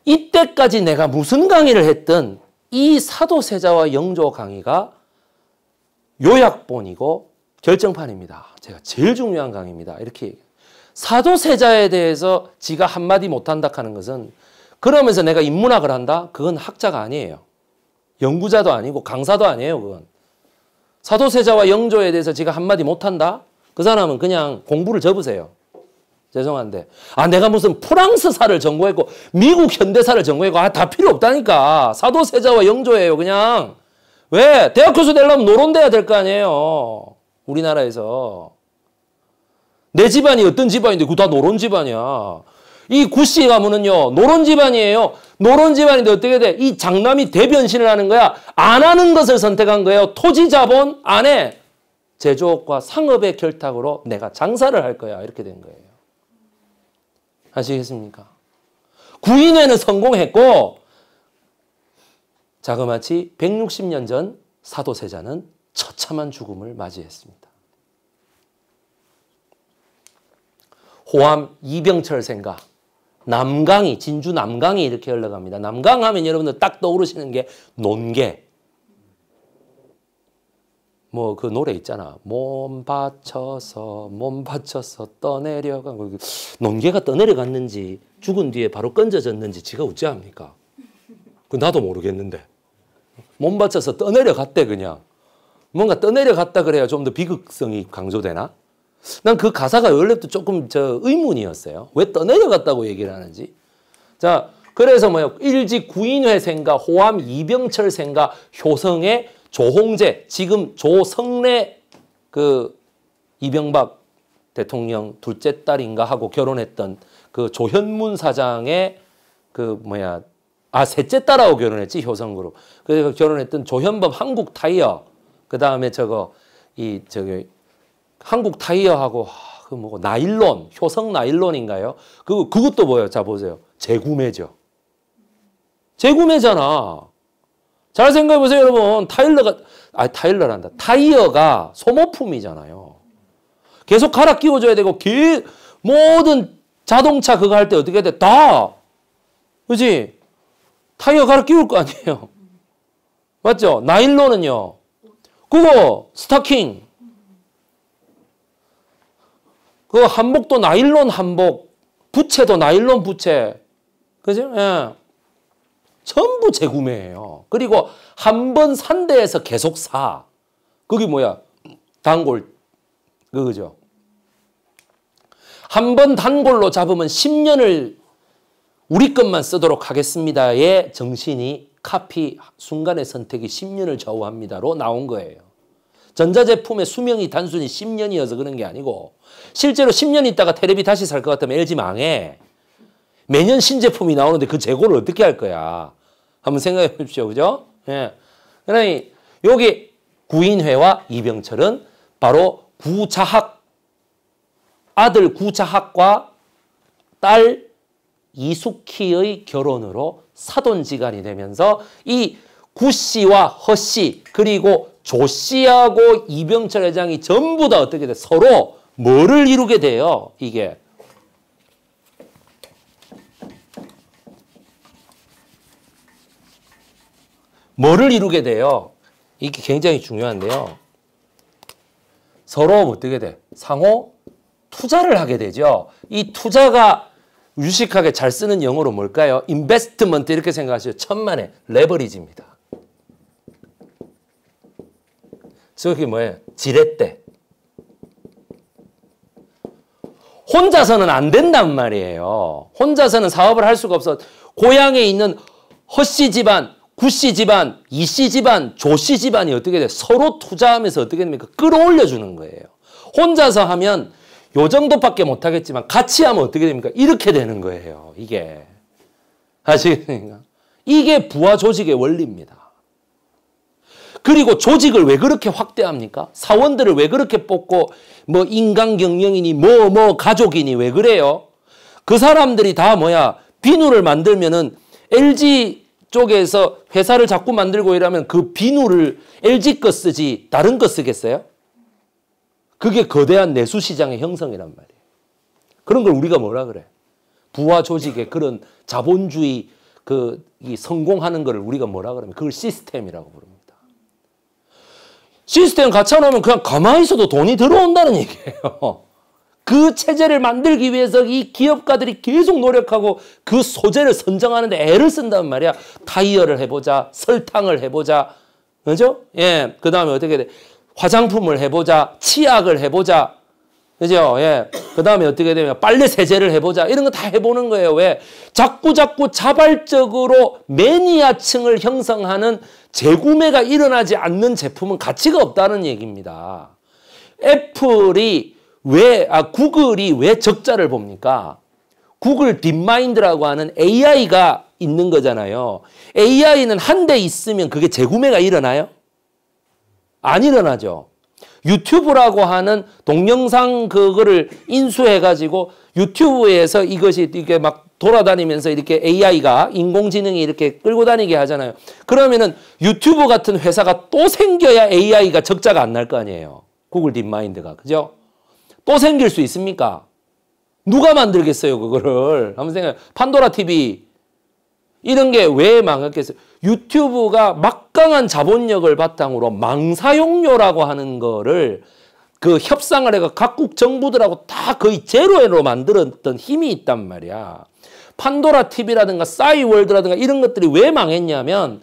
A: 이때까지 내가 무슨 강의를 했든 이 사도세자와 영조 강의가 요약본이고 결정판입니다. 제가 제일 중요한 강의입니다. 이렇게 사도세자에 대해서 지가 한마디 못한다 하는 것은 그러면서 내가 인문학을 한다? 그건 학자가 아니에요. 연구자도 아니고 강사도 아니에요, 그건. 사도세자와 영조에 대해서 제가 한마디 못한다? 그 사람은 그냥 공부를 접으세요. 죄송한데. 아, 내가 무슨 프랑스사를 전공했고, 미국 현대사를 전공했고, 아, 다 필요 없다니까. 사도세자와 영조예요, 그냥. 왜? 대학 교수 되려면 노론돼야 될 거 아니에요. 우리나라에서. 내 집안이 어떤 집안인데, 그 다 노론 집안이야. 이 구씨 가문은요. 노론 집안이에요. 노론 집안인데 어떻게 돼? 이 장남이 대변신을 하는 거야. 안 하는 것을 선택한 거예요. 토지 자본 안에 제조업과 상업의 결탁으로 내가 장사를 할 거야. 이렇게 된 거예요. 아시겠습니까? 구인회는 성공했고 자그마치 160년 전 사도세자는 처참한 죽음을 맞이했습니다. 호암 이병철 생각 남강이 진주 남강이 이렇게 흘러갑니다. 남강 하면 여러분들 딱 떠오르시는 게 논개. 뭐그 노래 있잖아. 몸 받쳐서 몸 받쳐서 떠내려가 논개가 떠내려갔는지 죽은 뒤에 바로 건져졌는지 지가 어찌합니까? 그 나도 모르겠는데. 몸 받쳐서 떠내려갔대 그냥. 뭔가 떠내려갔다 그래야 좀 더 비극성이 강조되나? 난그 가사가 원래부터 조금 저 의문이었어요. 왜 떠내려갔다고 얘기를 하는지. 자, 그래서 뭐요? 일지 구인회 생가, 호암 이병철 생가, 효성의 조홍재, 지금 조성래 그 이병박 대통령 둘째 딸인가 하고 결혼했던 그 조현문 사장의 그 뭐야 아 셋째 딸하고 결혼했지 효성그룹 그래서 결혼했던 조현범 한국 타이어 그 다음에 저거 이 저기 한국 타이어하고 그 뭐고 나일론 효성 나일론인가요? 그 그것도 뭐예요? 자 보세요. 재구매죠. 재구매잖아. 잘 생각해 보세요, 여러분. 타일러가 아 타일러란다. 타이어가 소모품이잖아요. 계속 갈아 끼워줘야 되고 길 모든 자동차 그거 할 때 어떻게 해야 돼? 다 그지? 타이어 갈아 끼울 거 아니에요. 맞죠? 나일론은요. 그거 스타킹 그 한복도 나일론 한복, 부채도 나일론 부채. 그죠? 예. 전부 재구매예요. 그리고 한 번 산 데에서 계속 사. 그게 뭐야? 단골. 그거죠. 한 번 단골로 잡으면 10년을 우리 것만 쓰도록 하겠습니다의 정신이 카피 순간의 선택이 10년을 좌우합니다로 나온 거예요. 전자제품의 수명이 단순히 10년이어서 그런 게 아니고 실제로 10년 있다가 테레비 다시 살 것 같으면 LG 망해. 매년 신제품이 나오는데 그 재고를 어떻게 할 거야. 한번 생각해 보십시오. 그죠? 예. 그러니 여기 구인회와 이병철은 바로 구자학 아들 구자학과 딸 이숙희의 결혼으로 사돈지간이 되면서 이 구씨와 허씨 그리고 조씨하고 이병철 회장이 전부 다 어떻게 돼? 서로 뭐를 이루게 돼요? 이게. 뭐를 이루게 돼요? 이게 굉장히 중요한데요. 서로 어떻게 돼? 상호 투자를 하게 되죠. 이 투자가 유식하게 잘 쓰는 영어로 뭘까요? 인베스트먼트 이렇게 생각하시죠. 천만의 레버리지입니다. 그래게 뭐예요? 지렛대. 혼자서는 안 된단 말이에요. 혼자서는 사업을 할 수가 없어. 고향에 있는 허씨 집안, 구씨 집안, 이씨 집안, 조씨 집안이 어떻게 돼? 서로 투자하면서 어떻게 됩니까? 끌어올려 주는 거예요. 혼자서 하면 요 정도밖에 못 하겠지만 같이 하면 어떻게 됩니까? 이렇게 되는 거예요. 이게. 아시겠습니까? 이게 부하 조직의 원리입니다. 그리고 조직을 왜 그렇게 확대합니까? 사원들을 왜 그렇게 뽑고 뭐 인간 경영이니 뭐뭐 뭐 가족이니 왜 그래요? 그 사람들이 다 뭐야? 비누를 만들면은 LG 쪽에서 회사를 자꾸 만들고 이러면 그 비누를 LG 거 쓰지 다른 거 쓰겠어요? 그게 거대한 내수 시장의 형성이란 말이에요. 그런 걸 우리가 뭐라 그래? 부하 조직의 그런 자본주의 그 성공하는 것을 우리가 뭐라 그러면 그걸 시스템이라고 부릅니다. 시스템 갖춰놓으면 그냥 가만히 있어도 돈이 들어온다는 얘기예요. 그 체제를 만들기 위해서 이 기업가들이 계속 노력하고 그 소재를 선정하는데 애를 쓴단 말이야. 타이어를 해보자, 설탕을 해보자, 그죠? 예, 그 다음에 어떻게 돼? 화장품을 해보자, 치약을 해보자, 그죠? 예. 그 다음에 어떻게 되면 빨래 세제를 해보자. 이런 거 다 해보는 거예요. 왜? 자꾸자꾸 자발적으로 매니아층을 형성하는 재구매가 일어나지 않는 제품은 가치가 없다는 얘기입니다. 애플이 왜, 아, 구글이 왜 적자를 봅니까? 구글 딥마인드라고 하는 AI가 있는 거잖아요. AI는 한 대 있으면 그게 재구매가 일어나요? 안 일어나죠. 유튜브라고 하는 동영상 그거를 인수해가지고 유튜브에서 이것이 이게 렇막 돌아다니면서 이렇게 AI가 인공지능이 이렇게 끌고 다니게 하잖아요. 그러면은 유튜브 같은 회사가 또 생겨야 AI가 적자가 안 날 거 아니에요. 구글 딥마인드가. 그죠? 또 생길 수 있습니까? 누가 만들겠어요, 그거를. 한번 생각해 판도라 TV. 이런 게 왜 망했겠어요? 유튜브가 막강한 자본력을 바탕으로 망사용료라고 하는 거를 그 협상을 해가 각국 정부들하고 다 거의 제로로 만들었던 힘이 있단 말이야. 판도라 TV라든가 싸이월드라든가 이런 것들이 왜 망했냐면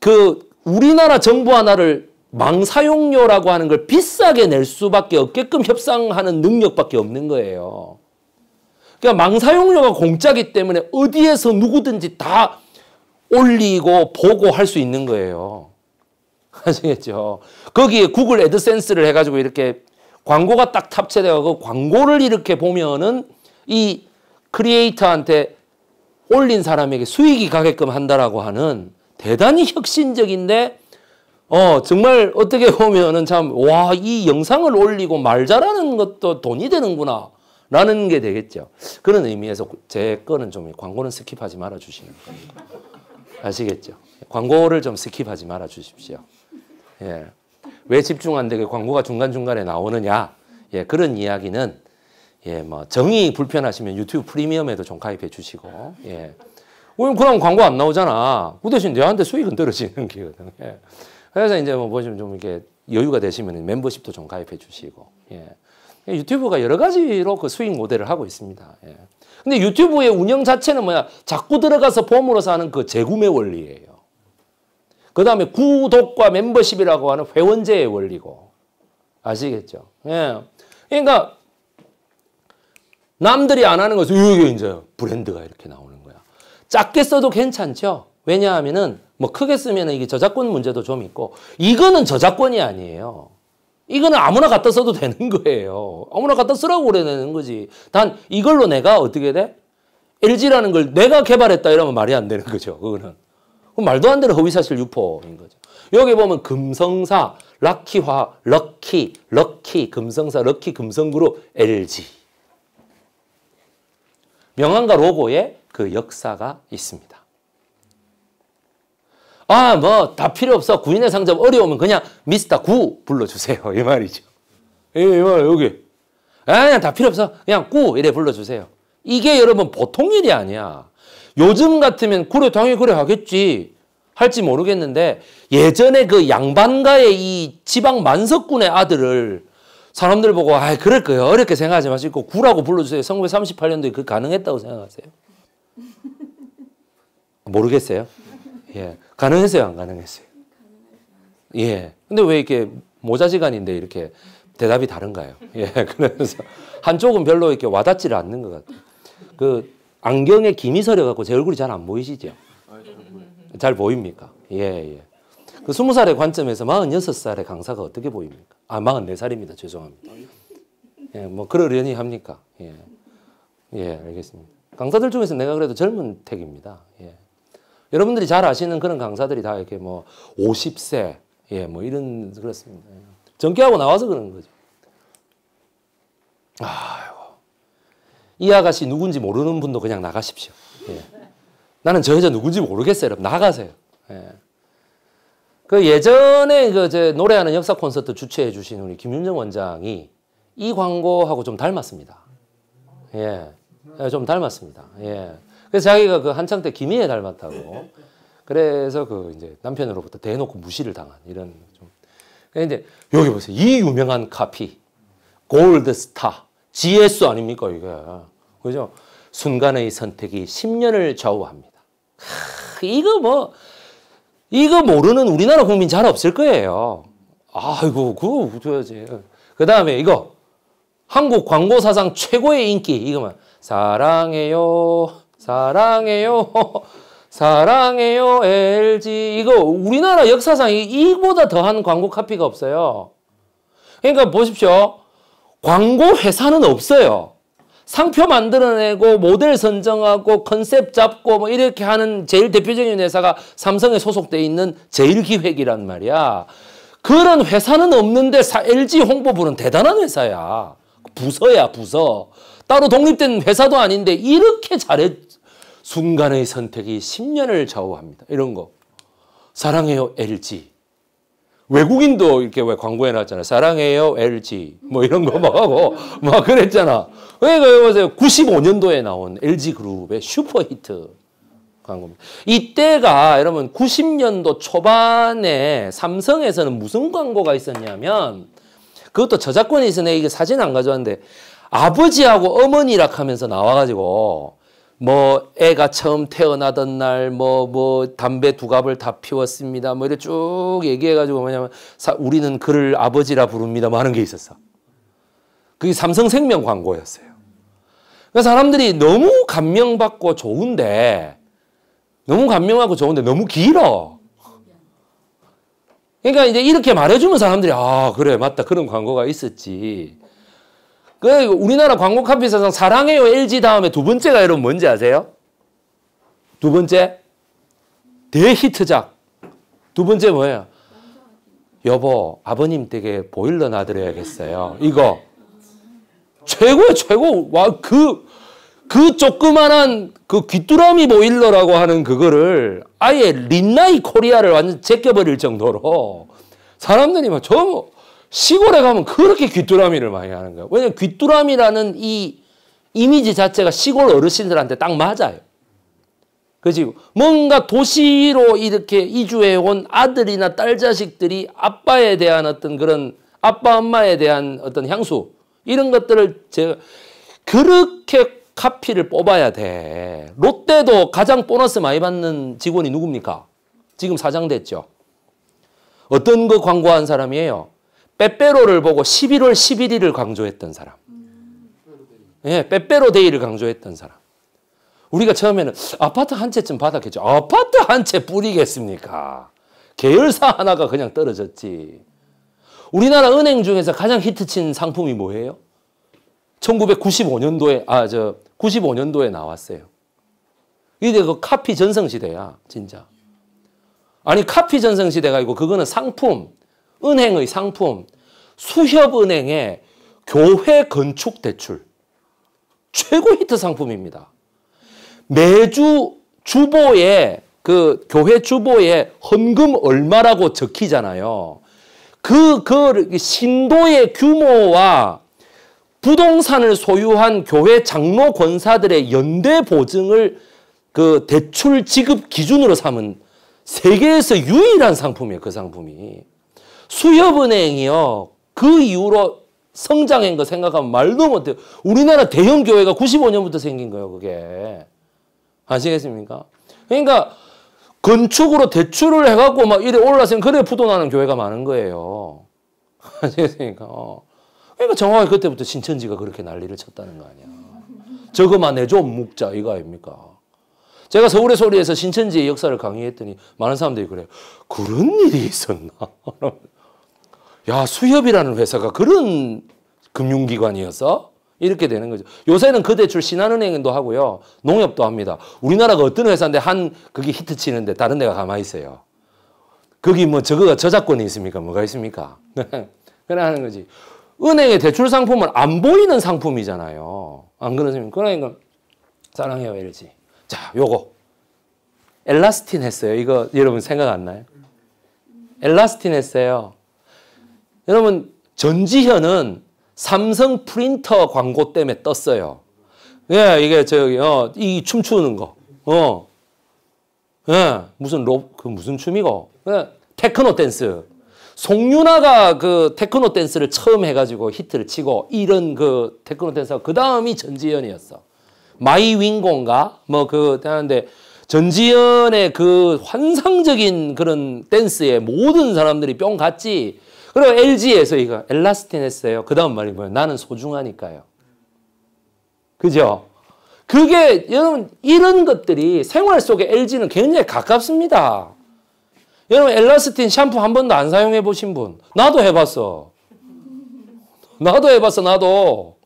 A: 그 우리나라 정부 하나를 망사용료라고 하는 걸 비싸게 낼 수밖에 없게끔 협상하는 능력밖에 없는 거예요. 그러니까 망사용료가 공짜기 때문에 어디에서 누구든지 다 올리고 보고 할 수 있는 거예요. 아시겠죠? 거기에 구글 애드센스를 해가지고 이렇게 광고가 딱 탑재되어 광고를 이렇게 보면은 이 크리에이터한테 올린 사람에게 수익이 가게끔 한다라고 하는 대단히 혁신적인데 어 정말 어떻게 보면은 참 와 이 영상을 올리고 말 잘하는 것도 돈이 되는구나 라는 게 되겠죠. 그런 의미에서 제 거는 좀 광고는 스킵하지 말아 주시는 겁니다. 아시겠죠? 광고를 좀 스킵하지 말아 주십시오. 예. 왜 집중 안 되게 광고가 중간중간에 나오느냐? 예, 그런 이야기는 예, 뭐 정이 불편하시면 유튜브 프리미엄에도 좀 가입해 주시고. 예. 그럼 광고 안 나오잖아. 그 대신 내한테 수익은 떨어지는 거거든. 예. 그래서 이제 뭐 보시면 좀 이렇게 여유가 되시면 멤버십도 좀 가입해 주시고. 예. 유튜브가 여러 가지로 그 수익 모델을 하고 있습니다. 예. 근데 유튜브의 운영 자체는 뭐야? 자꾸 들어가서 봄으로서 하는 그 재구매 원리예요. 그 다음에 구독과 멤버십이라고 하는 회원제의 원리고. 아시겠죠? 예. 그러니까 남들이 안 하는 것은 이게 이제 브랜드가 이렇게 나오는 거야. 작게 써도 괜찮죠? 왜냐하면은 뭐 크게 쓰면 은 이게 저작권 문제도 좀 있고 이거는 저작권이 아니에요. 이거는 아무나 갖다 써도 되는 거예요. 아무나 갖다 쓰라고 그래내는 거지. 단 이걸로 내가 어떻게 돼? LG라는 걸 내가 개발했다 이러면 말이 안 되는 거죠. 그거는. 말도 안 되는 허위사실 유포인 거죠. 여기 보면 금성사, 락키화, 럭키, 럭키, 금성사, 럭키, 금성그룹, LG. 명함과 로고에 그 역사가 있습니다. 아, 뭐, 다 필요 없어. 구인의 상점 어려우면 그냥 미스터 구 불러주세요. 이 말이죠. 이, 말, 여기. 아, 그냥 다 필요 없어. 그냥 구 이래 불러주세요. 이게 여러분 보통 일이 아니야. 요즘 같으면 그래, 당연히 그래 하겠지. 할지 모르겠는데 예전에 그 양반가의 이 지방 만석군의 아들을 사람들 보고 아 그럴 거예요 어렵게 생각하지 마시고 구라고 불러주세요 1938년도에 그 가능했다고 생각하세요? 모르겠어요. 예. 가능했어요, 안 가능했어요? 예. 근데 왜 이렇게 모자지간인데 이렇게 대답이 다른가요? 예. 그러면서 한쪽은 별로 이렇게 와닿지를 않는 것 같아요. 그 안경에 김이 서려 갖고 제 얼굴이 잘 안 보이시죠? 음. 잘 보입니까? 예, 예. 그 스무 살의 관점에서 마흔여섯 살의 강사가 어떻게 보입니까? 아, 마흔네 살입니다 죄송합니다. 예, 뭐 그러려니 합니까? 예. 예, 알겠습니다. 강사들 중에서 내가 그래도 젊은 택입니다. 예. 여러분들이 잘 아시는 그런 강사들이 다 이렇게 뭐 50세, 예, 뭐 이런, 그렇습니다. 전기하고 나와서 그런 거죠. 아이고. 이 아가씨 누군지 모르는 분도 그냥 나가십시오. 예. 나는 저 여자 누군지 모르겠어요. 여러분. 나가세요. 예. 그 예전에 그제 노래하는 역사 콘서트 주최해 주신 우리 김윤정 원장이 이 광고하고 좀 닮았습니다. 예. 예 좀 닮았습니다. 예. 그래서 자기가 그 한창 때 김희애 닮았다고. 네. 그래서 그 이제 남편으로부터 대놓고 무시를 당한 이런 좀. 근데 그러니까 이제 여기 보세요. 이 유명한 카피. 골드 스타. GS 아닙니까, 이게. 그죠? 순간의 선택이 10년을 좌우합니다. 하, 이거 뭐, 이거 모르는 우리나라 국민 잘 없을 거예요. 아이고, 그거 웃어야지. 그 다음에 이거. 한국 광고 사상 최고의 인기. 이거만. 사랑해요. 사랑해요. 사랑해요 LG 이거 우리나라 역사상 이보다 더한 광고 카피가 없어요. 그러니까 보십시오. 광고 회사는 없어요. 상표 만들어내고 모델 선정하고 컨셉 잡고 뭐 이렇게 하는 제일 대표적인 회사가 삼성에 소속돼 있는 제일기획이란 말이야. 그런 회사는 없는데 LG 홍보부는 대단한 회사야. 부서야 부서. 따로 독립된 회사도 아닌데 이렇게 잘해 순간의 선택이 10년을 좌우합니다. 이런 거. 사랑해요, LG. 외국인도 이렇게 왜 광고에 나잖아요 사랑해요, LG. 뭐 이런 거 막 하고, 막 그랬잖아. 그러니까 보세요. 95년도에 나온 LG 그룹의 슈퍼히트 광고입니다. 이때가 여러분 90년도 초반에 삼성에서는 무슨 광고가 있었냐면, 그것도 저작권이 있었네. 이게 사진 안 가져왔는데, 아버지하고 어머니락 하면서 나와가지고, 뭐 애가 처음 태어나던 날 뭐뭐 뭐 담배 두 갑을 다 피웠습니다. 뭐 이렇게 쭉 얘기해 가지고 뭐냐면 사, 우리는 그를 아버지라 부릅니다. 뭐 하는 게 있었어. 그게 삼성생명 광고였어요. 그래서 그러니까 사람들이 너무 감명받고 좋은데 너무 감명하고 좋은데 너무 길어. 그러니까 이제 이렇게 말해주면 사람들이 아 그래 맞다 그런 광고가 있었지. 그 우리나라 광고 카피 사상 사랑해요 LG 다음에 두 번째가 여러분 뭔지 아세요? 두 번째 대히트작 두 번째 뭐예요? 여보 아버님 댁에 보일러 놔드려야겠어요. 이거 최고야 최고 와 그그 그 조그만한 그 귀뚜라미 보일러라고 하는 그거를 아예 린나이 코리아를 완전 제껴버릴 정도로 사람들이 막저 시골에 가면 그렇게 귀뚜라미를 많이 하는 거예요. 왜냐면 귀뚜라미라는 이 이미지 자체가 시골 어르신들한테 딱 맞아요. 그지 뭔가 도시로 이렇게 이주해 온 아들이나 딸 자식들이 아빠에 대한 어떤 그런 아빠 엄마에 대한 어떤 향수 이런 것들을 제가 그렇게 카피를 뽑아야 돼. 롯데도 가장 보너스 많이 받는 직원이 누굽니까? 지금 사장 됐죠. 어떤 거 광고한 사람이에요? 빼빼로를 보고 11월 11일을 강조했던 사람. 예, 빼빼로 데이를 강조했던 사람. 우리가 처음에는 아파트 한 채쯤 받았겠죠. 아파트 한 채 뿌리겠습니까? 계열사 하나가 그냥 떨어졌지. 우리나라 은행 중에서 가장 히트친 상품이 뭐예요? 1995년도에 아 저 95년도에 나왔어요. 이게 그 카피 전성 시대야, 진짜. 아니 카피 전성 시대가 아니고 그거는 상품 은행의 상품 수협은행의 교회 건축 대출 최고 히트 상품입니다. 매주 주보에 그 교회 주보에 헌금 얼마라고 적히잖아요. 그, 그 신도의 규모와 부동산을 소유한 교회 장로 권사들의 연대 보증을 그 대출 지급 기준으로 삼은 세계에서 유일한 상품이에요. 그 상품이. 수협은행이요. 그 이후로 성장한 거 생각하면 말도 못해요. 우리나라 대형 교회가 95년부터 생긴 거예요, 그게. 아시겠습니까? 그러니까 건축으로 대출을 해갖고 막 이래 올라서 그래 부도나는 교회가 많은 거예요. 아시겠습니까? 어. 그러니까 정확히 그때부터 신천지가 그렇게 난리를 쳤다는 거 아니야. 저거만 해줘 묵자 이거 아닙니까? 제가 서울의 소리에서 신천지의 역사를 강의했더니 많은 사람들이 그래요. 그런 일이 있었나? 야, 수협이라는 회사가 그런 금융기관이어서 이렇게 되는 거죠. 요새는 그 대출 신한은행도 하고요. 농협도 합니다. 우리나라가 어떤 회사인데 한 그게 히트 치는데 다른 데가 가만히 있어요. 거기 뭐 저거가 저작권이 있습니까? 뭐가 있습니까? 그냥 하는 거지. 은행의 대출 상품은 안 보이는 상품이잖아요. 안 그러십니까? 그러니까 사랑해요 이러지. 자, 요거. 엘라스틴 했어요. 이거 여러분 생각 안 나요? 엘라스틴 했어요. 여러분 전지현은 삼성 프린터 광고 때문에 떴어요. 예, 이게 저기 어, 이 춤추는 거. 어. 예, 무슨 롭그 무슨 춤이고. 예, 테크노 댄스. 송윤아가 그 테크노 댄스를 처음 해가지고 히트를 치고 이런 그 테크노 댄스가 그 다음이 전지현이었어. 마이 윙곤가 뭐그 하는데 전지현의 그 환상적인 그런 댄스에 모든 사람들이 뿅 갔지 그리고 LG에서 이거 엘라스틴 했어요. 그 다음 말이 뭐예요? 나는 소중하니까요. 그죠? 그게 여러분 이런 것들이 생활 속에 LG는 굉장히 가깝습니다. 여러분 엘라스틴 샴푸 한 번도 안 사용해 보신 분? 나도 해봤어. 나도 해봤어 나도.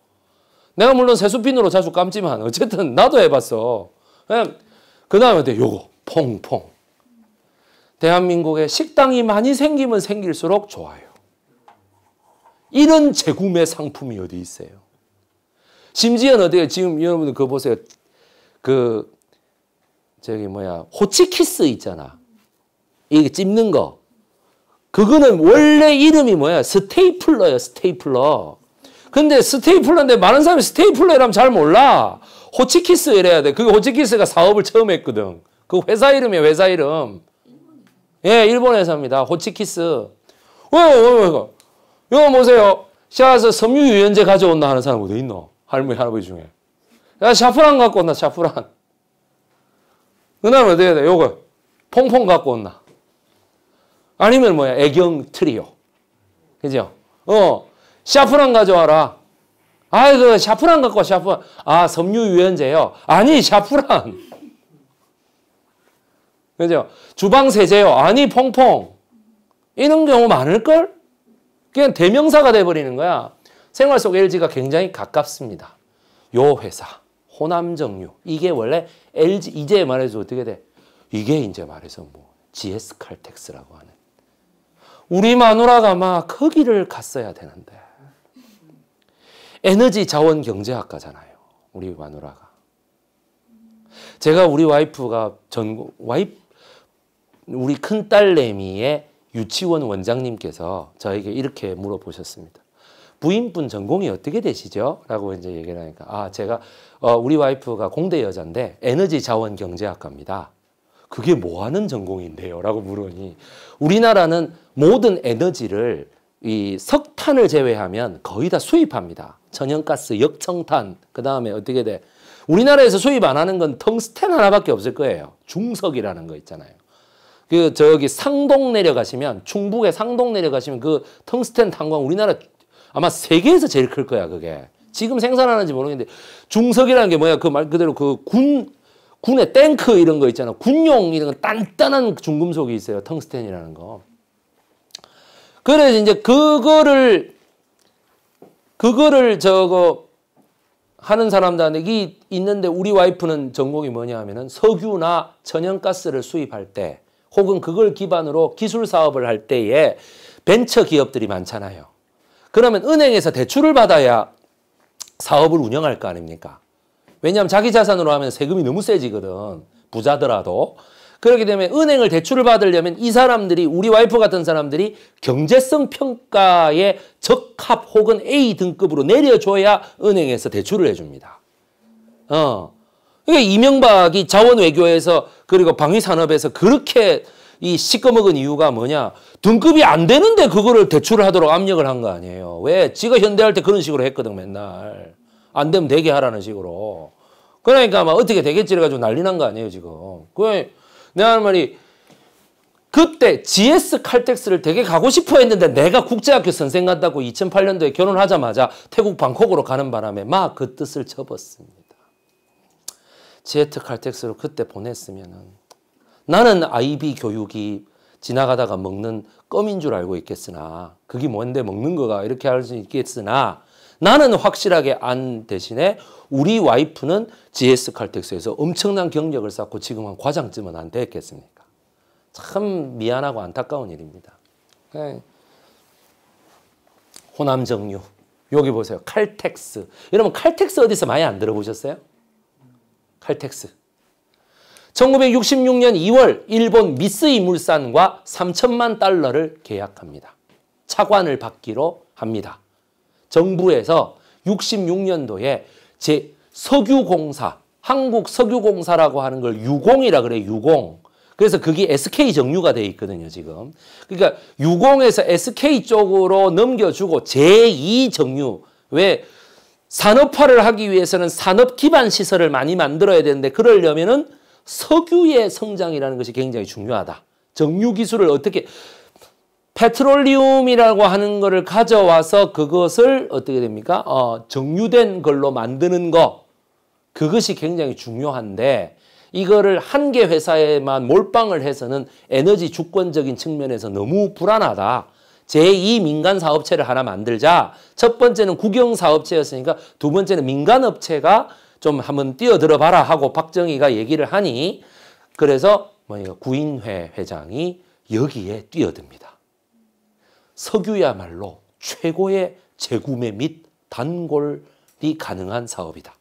A: 내가 물론 세수핀으로 자주 감지만 어쨌든 나도 해봤어. 그 다음에 요거 퐁퐁. 대한민국에 식당이 많이 생기면 생길수록 좋아요. 이런 재구매 상품이 어디 있어요? 심지어는 어때요? 지금 여러분들 그거 보세요. 그, 저기 뭐야, 호치키스 있잖아. 이게 찝는 거. 그거는 원래 이름이 뭐야? 스테이플러예요, 스테이플러. 근데 스테이플러인데 많은 사람이 스테이플러라면 잘 몰라. 호치키스 이래야 돼. 그게 호치키스가 사업을 처음 했거든. 그 회사 이름이에요, 회사 이름. 예, 일본 회사입니다. 호치키스. 어, 어, 어, 어. 요 보세요. 샤아서 섬유유연제 가져온다 하는 사람 어디 있노? 할머니, 할아버지 중에. 야, 샤프란 갖고 온다, 샤프란. 그 다음에 어떻게 돼? 요거. 퐁퐁 갖고 온다. 아니면 뭐야? 애경 트리오. 그죠? 어. 샤프란 가져와라. 아이 그, 샤프란 갖고 와, 샤프란. 아, 섬유유연제요. 아니, 샤프란. 그죠? 주방세제요. 아니, 퐁퐁. 이런 경우 많을걸? 그냥 대명사가 돼버리는 거야. 생활 속 LG가 굉장히 가깝습니다. 요 회사, 호남정유. 이게 원래 LG, 이제 말해서 어떻게 돼? 이게 이제 말해서 뭐, GS 칼텍스라고 하는. 우리 마누라가 막 거기를 갔어야 되는데. 에너지 자원 경제학과잖아요. 우리 마누라가. 제가 우리 와이프가 전, 와이 우리 큰딸내미의 유치원 원장님께서 저에게 이렇게 물어보셨습니다. 부인분 전공이 어떻게 되시죠? 라고 이제 얘기를 하니까 아 제가 어, 우리 와이프가 공대 여자데 에너지 자원 경제학과입니다. 그게 뭐 하는 전공인데요? 라고 물으니 우리나라는 모든 에너지를 이 석탄을 제외하면 거의 다 수입합니다. 천연가스, 역청탄, 그 다음에 어떻게 돼? 우리나라에서 수입 안 하는 건 텅스텐 하나밖에 없을 거예요. 중석이라는 거 있잖아요. 그 저기 상동 내려가시면 충북의 상동 내려가시면 그 텅스텐 탄광 우리나라 아마 세계에서 제일 클 거야 그게 지금 생산하는지 모르겠는데 중석이라는 게 뭐야 그 말 그대로 그 군 군의 탱크 이런 거 있잖아 군용 이런 거 단단한 중금속이 있어요 텅스텐이라는 거 그래서 이제 그거를 그거를 저거 하는 사람들이 있는데 우리 와이프는 전공이 뭐냐 하면은 석유나 천연가스를 수입할 때 혹은 그걸 기반으로 기술 사업을 할 때에 벤처 기업들이 많잖아요. 그러면 은행에서 대출을 받아야 사업을 운영할 거 아닙니까? 왜냐하면 자기 자산으로 하면 세금이 너무 세지거든. 부자더라도. 그렇기 때문에 은행을 대출을 받으려면 이 사람들이 우리 와이프 같은 사람들이 경제성 평가에 적합 혹은 A 등급으로 내려줘야 은행에서 대출을 해줍니다. 어. 그러니까 이명박이 자원 외교에서 그리고 방위 산업에서 그렇게 이 시꺼먹은 이유가 뭐냐 등급이 안 되는데 그거를 대출을 하도록 압력을 한 거 아니에요. 왜 지가 현대할 때 그런 식으로 했거든 맨날 안 되면 되게 하라는 식으로. 그러니까 막 어떻게 되겠지 이래 가지고 난리 난 거 아니에요 지금. 그 내가 할 말이 그때 GS 칼텍스를 되게 가고 싶어 했는데 내가 국제학교 선생 같다고 2008년도에 결혼하자마자 태국 방콕으로 가는 바람에 막 그 뜻을 접었습니다. 지에트 칼텍스로 그때 보냈으면 나는 IB 교육이 지나가다가 먹는 껌인 줄 알고 있겠으나 그게 뭔데 먹는 거가 이렇게 할 수 있겠으나 나는 확실하게 안 대신에 우리 와이프는 GS 칼텍스에서 엄청난 경력을 쌓고 지금 한 과장쯤은 안 됐겠습니까? 참 미안하고 안타까운 일입니다. 예. 호남 정유 여기 보세요. 칼텍스. 여러분 칼텍스 어디서 많이 안 들어보셨어요? 칼텍스. 1966년 2월 일본 미쓰이 물산과 3천만 달러를 계약합니다. 차관을 받기로 합니다. 정부에서 66년도에 제 석유공사, 한국 석유공사라고 하는 걸 유공이라 그래 유공. 그래서 그게 SK 정유가 돼 있거든요, 지금. 그러니까 유공에서 SK 쪽으로 넘겨주고 제2 정유. 왜 산업화를 하기 위해서는 산업 기반 시설을 많이 만들어야 되는데 그러려면은 석유의 성장이라는 것이 굉장히 중요하다. 정유 기술을 어떻게 페트롤리움이라고 하는 것을 가져와서 그것을 어떻게 됩니까? 어, 정유된 걸로 만드는 거 그것이 굉장히 중요한데 이거를 한 개 회사에만 몰빵을 해서는 에너지 주권적인 측면에서 너무 불안하다. 제2 민간 사업체를 하나 만들자. 첫 번째는 국영 사업체였으니까 두 번째는 민간 업체가 좀 한번 뛰어들어 봐라 하고 박정희가 얘기를 하니 그래서 뭐냐 구인회 회장이 여기에 뛰어듭니다. 석유야말로 최고의 재구매 및 단골이 가능한 사업이다.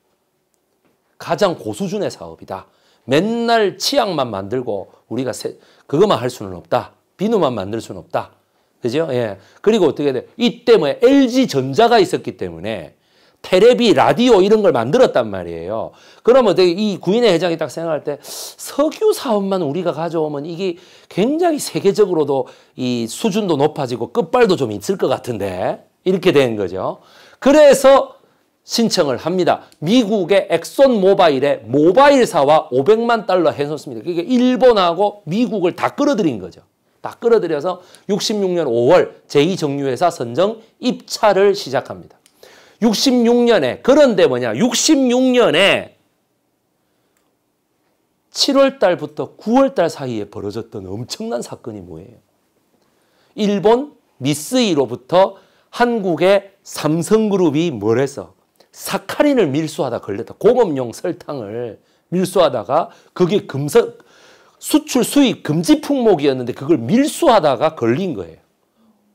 A: 가장 고수준의 사업이다. 맨날 치약만 만들고 우리가 세, 그것만 할 수는 없다. 비누만 만들 수는 없다. 그죠? 예. 그리고 어떻게 돼? 이때 뭐 LG 전자가 있었기 때문에 테레비, 라디오 이런 걸 만들었단 말이에요. 그러면 어떻게 이 구인의 회장이 딱 생각할 때 석유 사업만 우리가 가져오면 이게 굉장히 세계적으로도 이 수준도 높아지고 끝발도 좀 있을 것 같은데 이렇게 된 거죠. 그래서 신청을 합니다. 미국의 엑손 모바일의 모바일사와 500만 달러 해놓습니다. 그게 그러니까 일본하고 미국을 다 끌어들인 거죠. 다 끌어들여서 66년 5월 제2정유회사 선정 입찰을 시작합니다. 66년에 그런데 뭐냐 66년에 7월 달부터 9월 달 사이에 벌어졌던 엄청난 사건이 뭐예요? 일본 미쓰이로부터 한국의 삼성그룹이 뭘 해서 사카린을 밀수하다 걸렸다. 공업용 설탕을 밀수하다가 그게 금성 수출 수입 금지 품목이었는데 그걸 밀수하다가 걸린 거예요.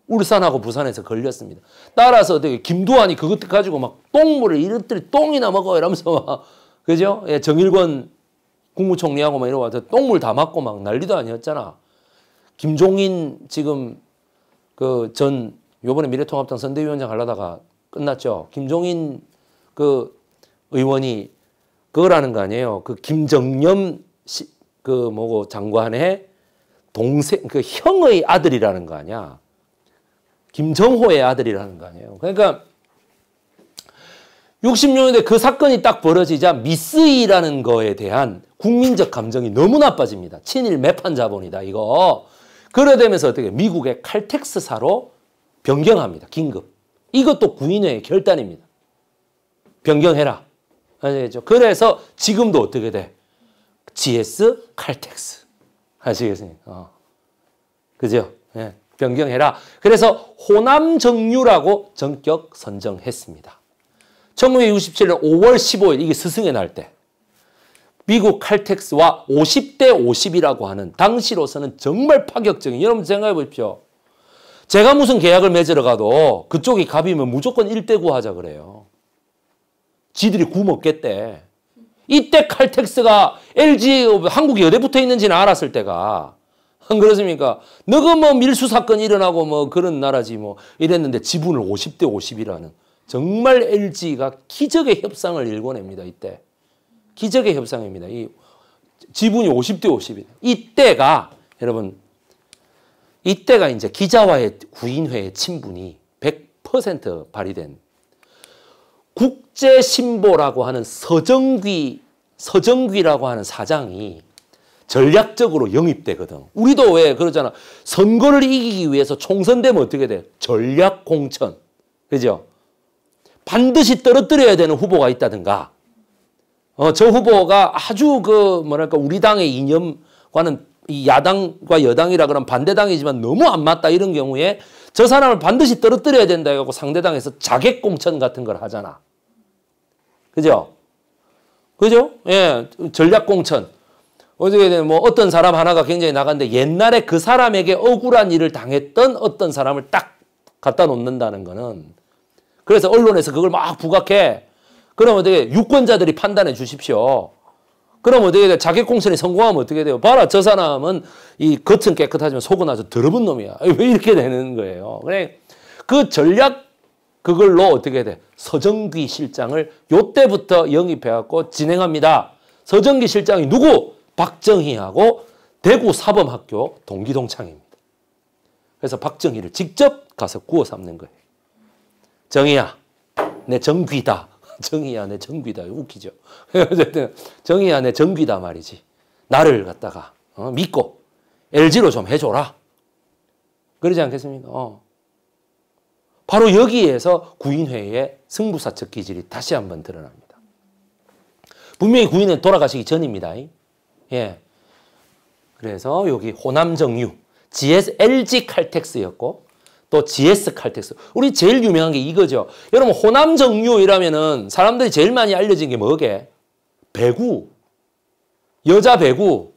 A: 울산하고 부산에서 걸렸습니다. 따라서 되게 김두한이 그것 가지고 막 똥물을 이랬더니 똥이나 먹어 이러면서 막 그죠? 예, 정일권 국무총리하고 막 이러고 똥물 다 맞고 막 난리도 아니었잖아. 김종인 지금 그 전 요번에 미래통합당 선대위원장 하려다가 끝났죠. 김종인 그 의원이 그거라는 거 아니에요. 그 김정념 그 뭐고 장관의 동생 그 형의 아들이라는 거 아니야. 김정호의 아들이라는 거 아니에요. 그러니까 6 6년대그 사건이 딱 벌어지자 미쓰이라는 거에 대한 국민적 감정이 너무 나빠집니다. 친일 매판 자본이다 이거. 그러되면서 어떻게 미국의 칼텍스사로 변경합니다. 긴급. 이것도 구인회의 결단입니다. 변경해라. 아시죠 그래서 지금도 어떻게 돼? GS 칼텍스. 아시겠습니까? 어. 그죠? 예. 변경해라. 그래서 호남 정유라고 전격 선정했습니다. 1967년 5월 15일 이게 스승의 날때 미국 칼텍스와 50 대 50이라고 하는 당시로서는 정말 파격적인 여러분 생각해 보십시오. 제가 무슨 계약을 맺으러 가도 그쪽이 갑이면 무조건 1대 9 하자 그래요. 지들이 굶었겠대. 이때 칼텍스가 LG 어, 한국이 어디 붙어 있는지는 알았을 때가 안 그렇습니까? 너그 뭐 밀수 사건 일어나고 뭐 그런 나라지 뭐 이랬는데 지분을 50 대 50이라는 정말 LG가 기적의 협상을 일궈냅니다. 이때. 기적의 협상입니다. 이 지분이 50 대 50이다. 이때가 여러분 이때가 이제 기자와의 구인회의 친분이 100% 발휘된 국제신보라고 하는 서정귀, 서정귀라고 하는 사장이 전략적으로 영입되거든. 우리도 왜 그러잖아. 선거를 이기기 위해서 총선 되면 어떻게 돼? 전략 공천. 그죠? 반드시 떨어뜨려야 되는 후보가 있다든가. 어, 저 후보가 아주 그 뭐랄까 우리 당의 이념과는 이 야당과 여당이라 그러면 반대당이지만 너무 안 맞다 이런 경우에 저 사람을 반드시 떨어뜨려야 된다 해갖고 상대당에서 자객 공천 같은 걸 하잖아. 그죠? 그죠? 예, 전략 공천. 어떻게 되면 뭐 어떤 사람 하나가 굉장히 나간데 옛날에 그 사람에게 억울한 일을 당했던 어떤 사람을 딱 갖다 놓는다는 거는 그래서 언론에서 그걸 막 부각해. 그럼 어떻게 유권자들이 판단해 주십시오. 그럼 어떻게 돼 자객 공천에 성공하면 어떻게 돼요? 봐라, 저 사람은 이 겉은 깨끗하지만 속은 아주 더러운 놈이야. 왜 이렇게 되는 거예요? 그래, 그 전략 그걸로 어떻게 돼? 서정기 실장을 요때부터 영입해갖고 진행합니다. 서정기 실장이 누구? 박정희하고 대구 사범학교 동기동창입니다. 그래서 박정희를 직접 가서 구워 삶는 거예요. 정희야, 내 정귀다. 정희야, 내 정귀다. 웃기죠. 어쨌든 정희야, 내 정귀다 말이지. 나를 갖다가 어, 믿고 LG로 좀 해줘라. 그러지 않겠습니까? 어. 바로 여기에서 구인회의 승부사적 기질이 다시 한번 드러납니다. 분명히 구인은 돌아가시기 전입니다. 예. 그래서 여기 호남정유, GS, LG 칼텍스였고 또 GS 칼텍스. 우리 제일 유명한 게 이거죠. 여러분 호남정유 이라면은 사람들이 제일 많이 알려진 게 뭐게? 배구. 여자 배구.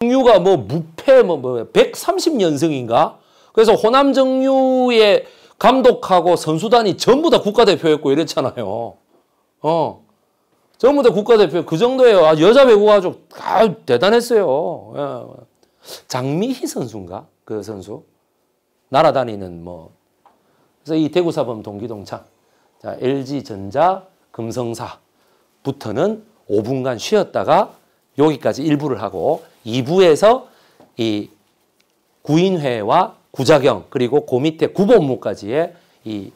A: 정유가 뭐 무패 뭐, 뭐 130연승인가? 그래서 호남정유의 감독하고 선수단이 전부 다 국가대표였고 이랬잖아요. 어. 전부 다 국가대표 그 정도예요. 아, 여자 배구 아주 아, 대단했어요. 예. 장미희 선수인가 그 선수 날아다니는 뭐 그래서 이 대구사범 동기동창 자, LG전자 금성사부터는 5분간 쉬었다가 여기까지 1부를 하고 2부에서 이 구인회와 구작경 그리고 그 밑에 구본무까지의 이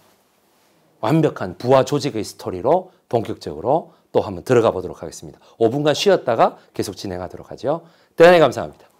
A: 완벽한 부하 조직의 스토리로 본격적으로 또 한번 들어가 보도록 하겠습니다. 5분간 쉬었다가 계속 진행하도록 하죠. 대단히 감사합니다.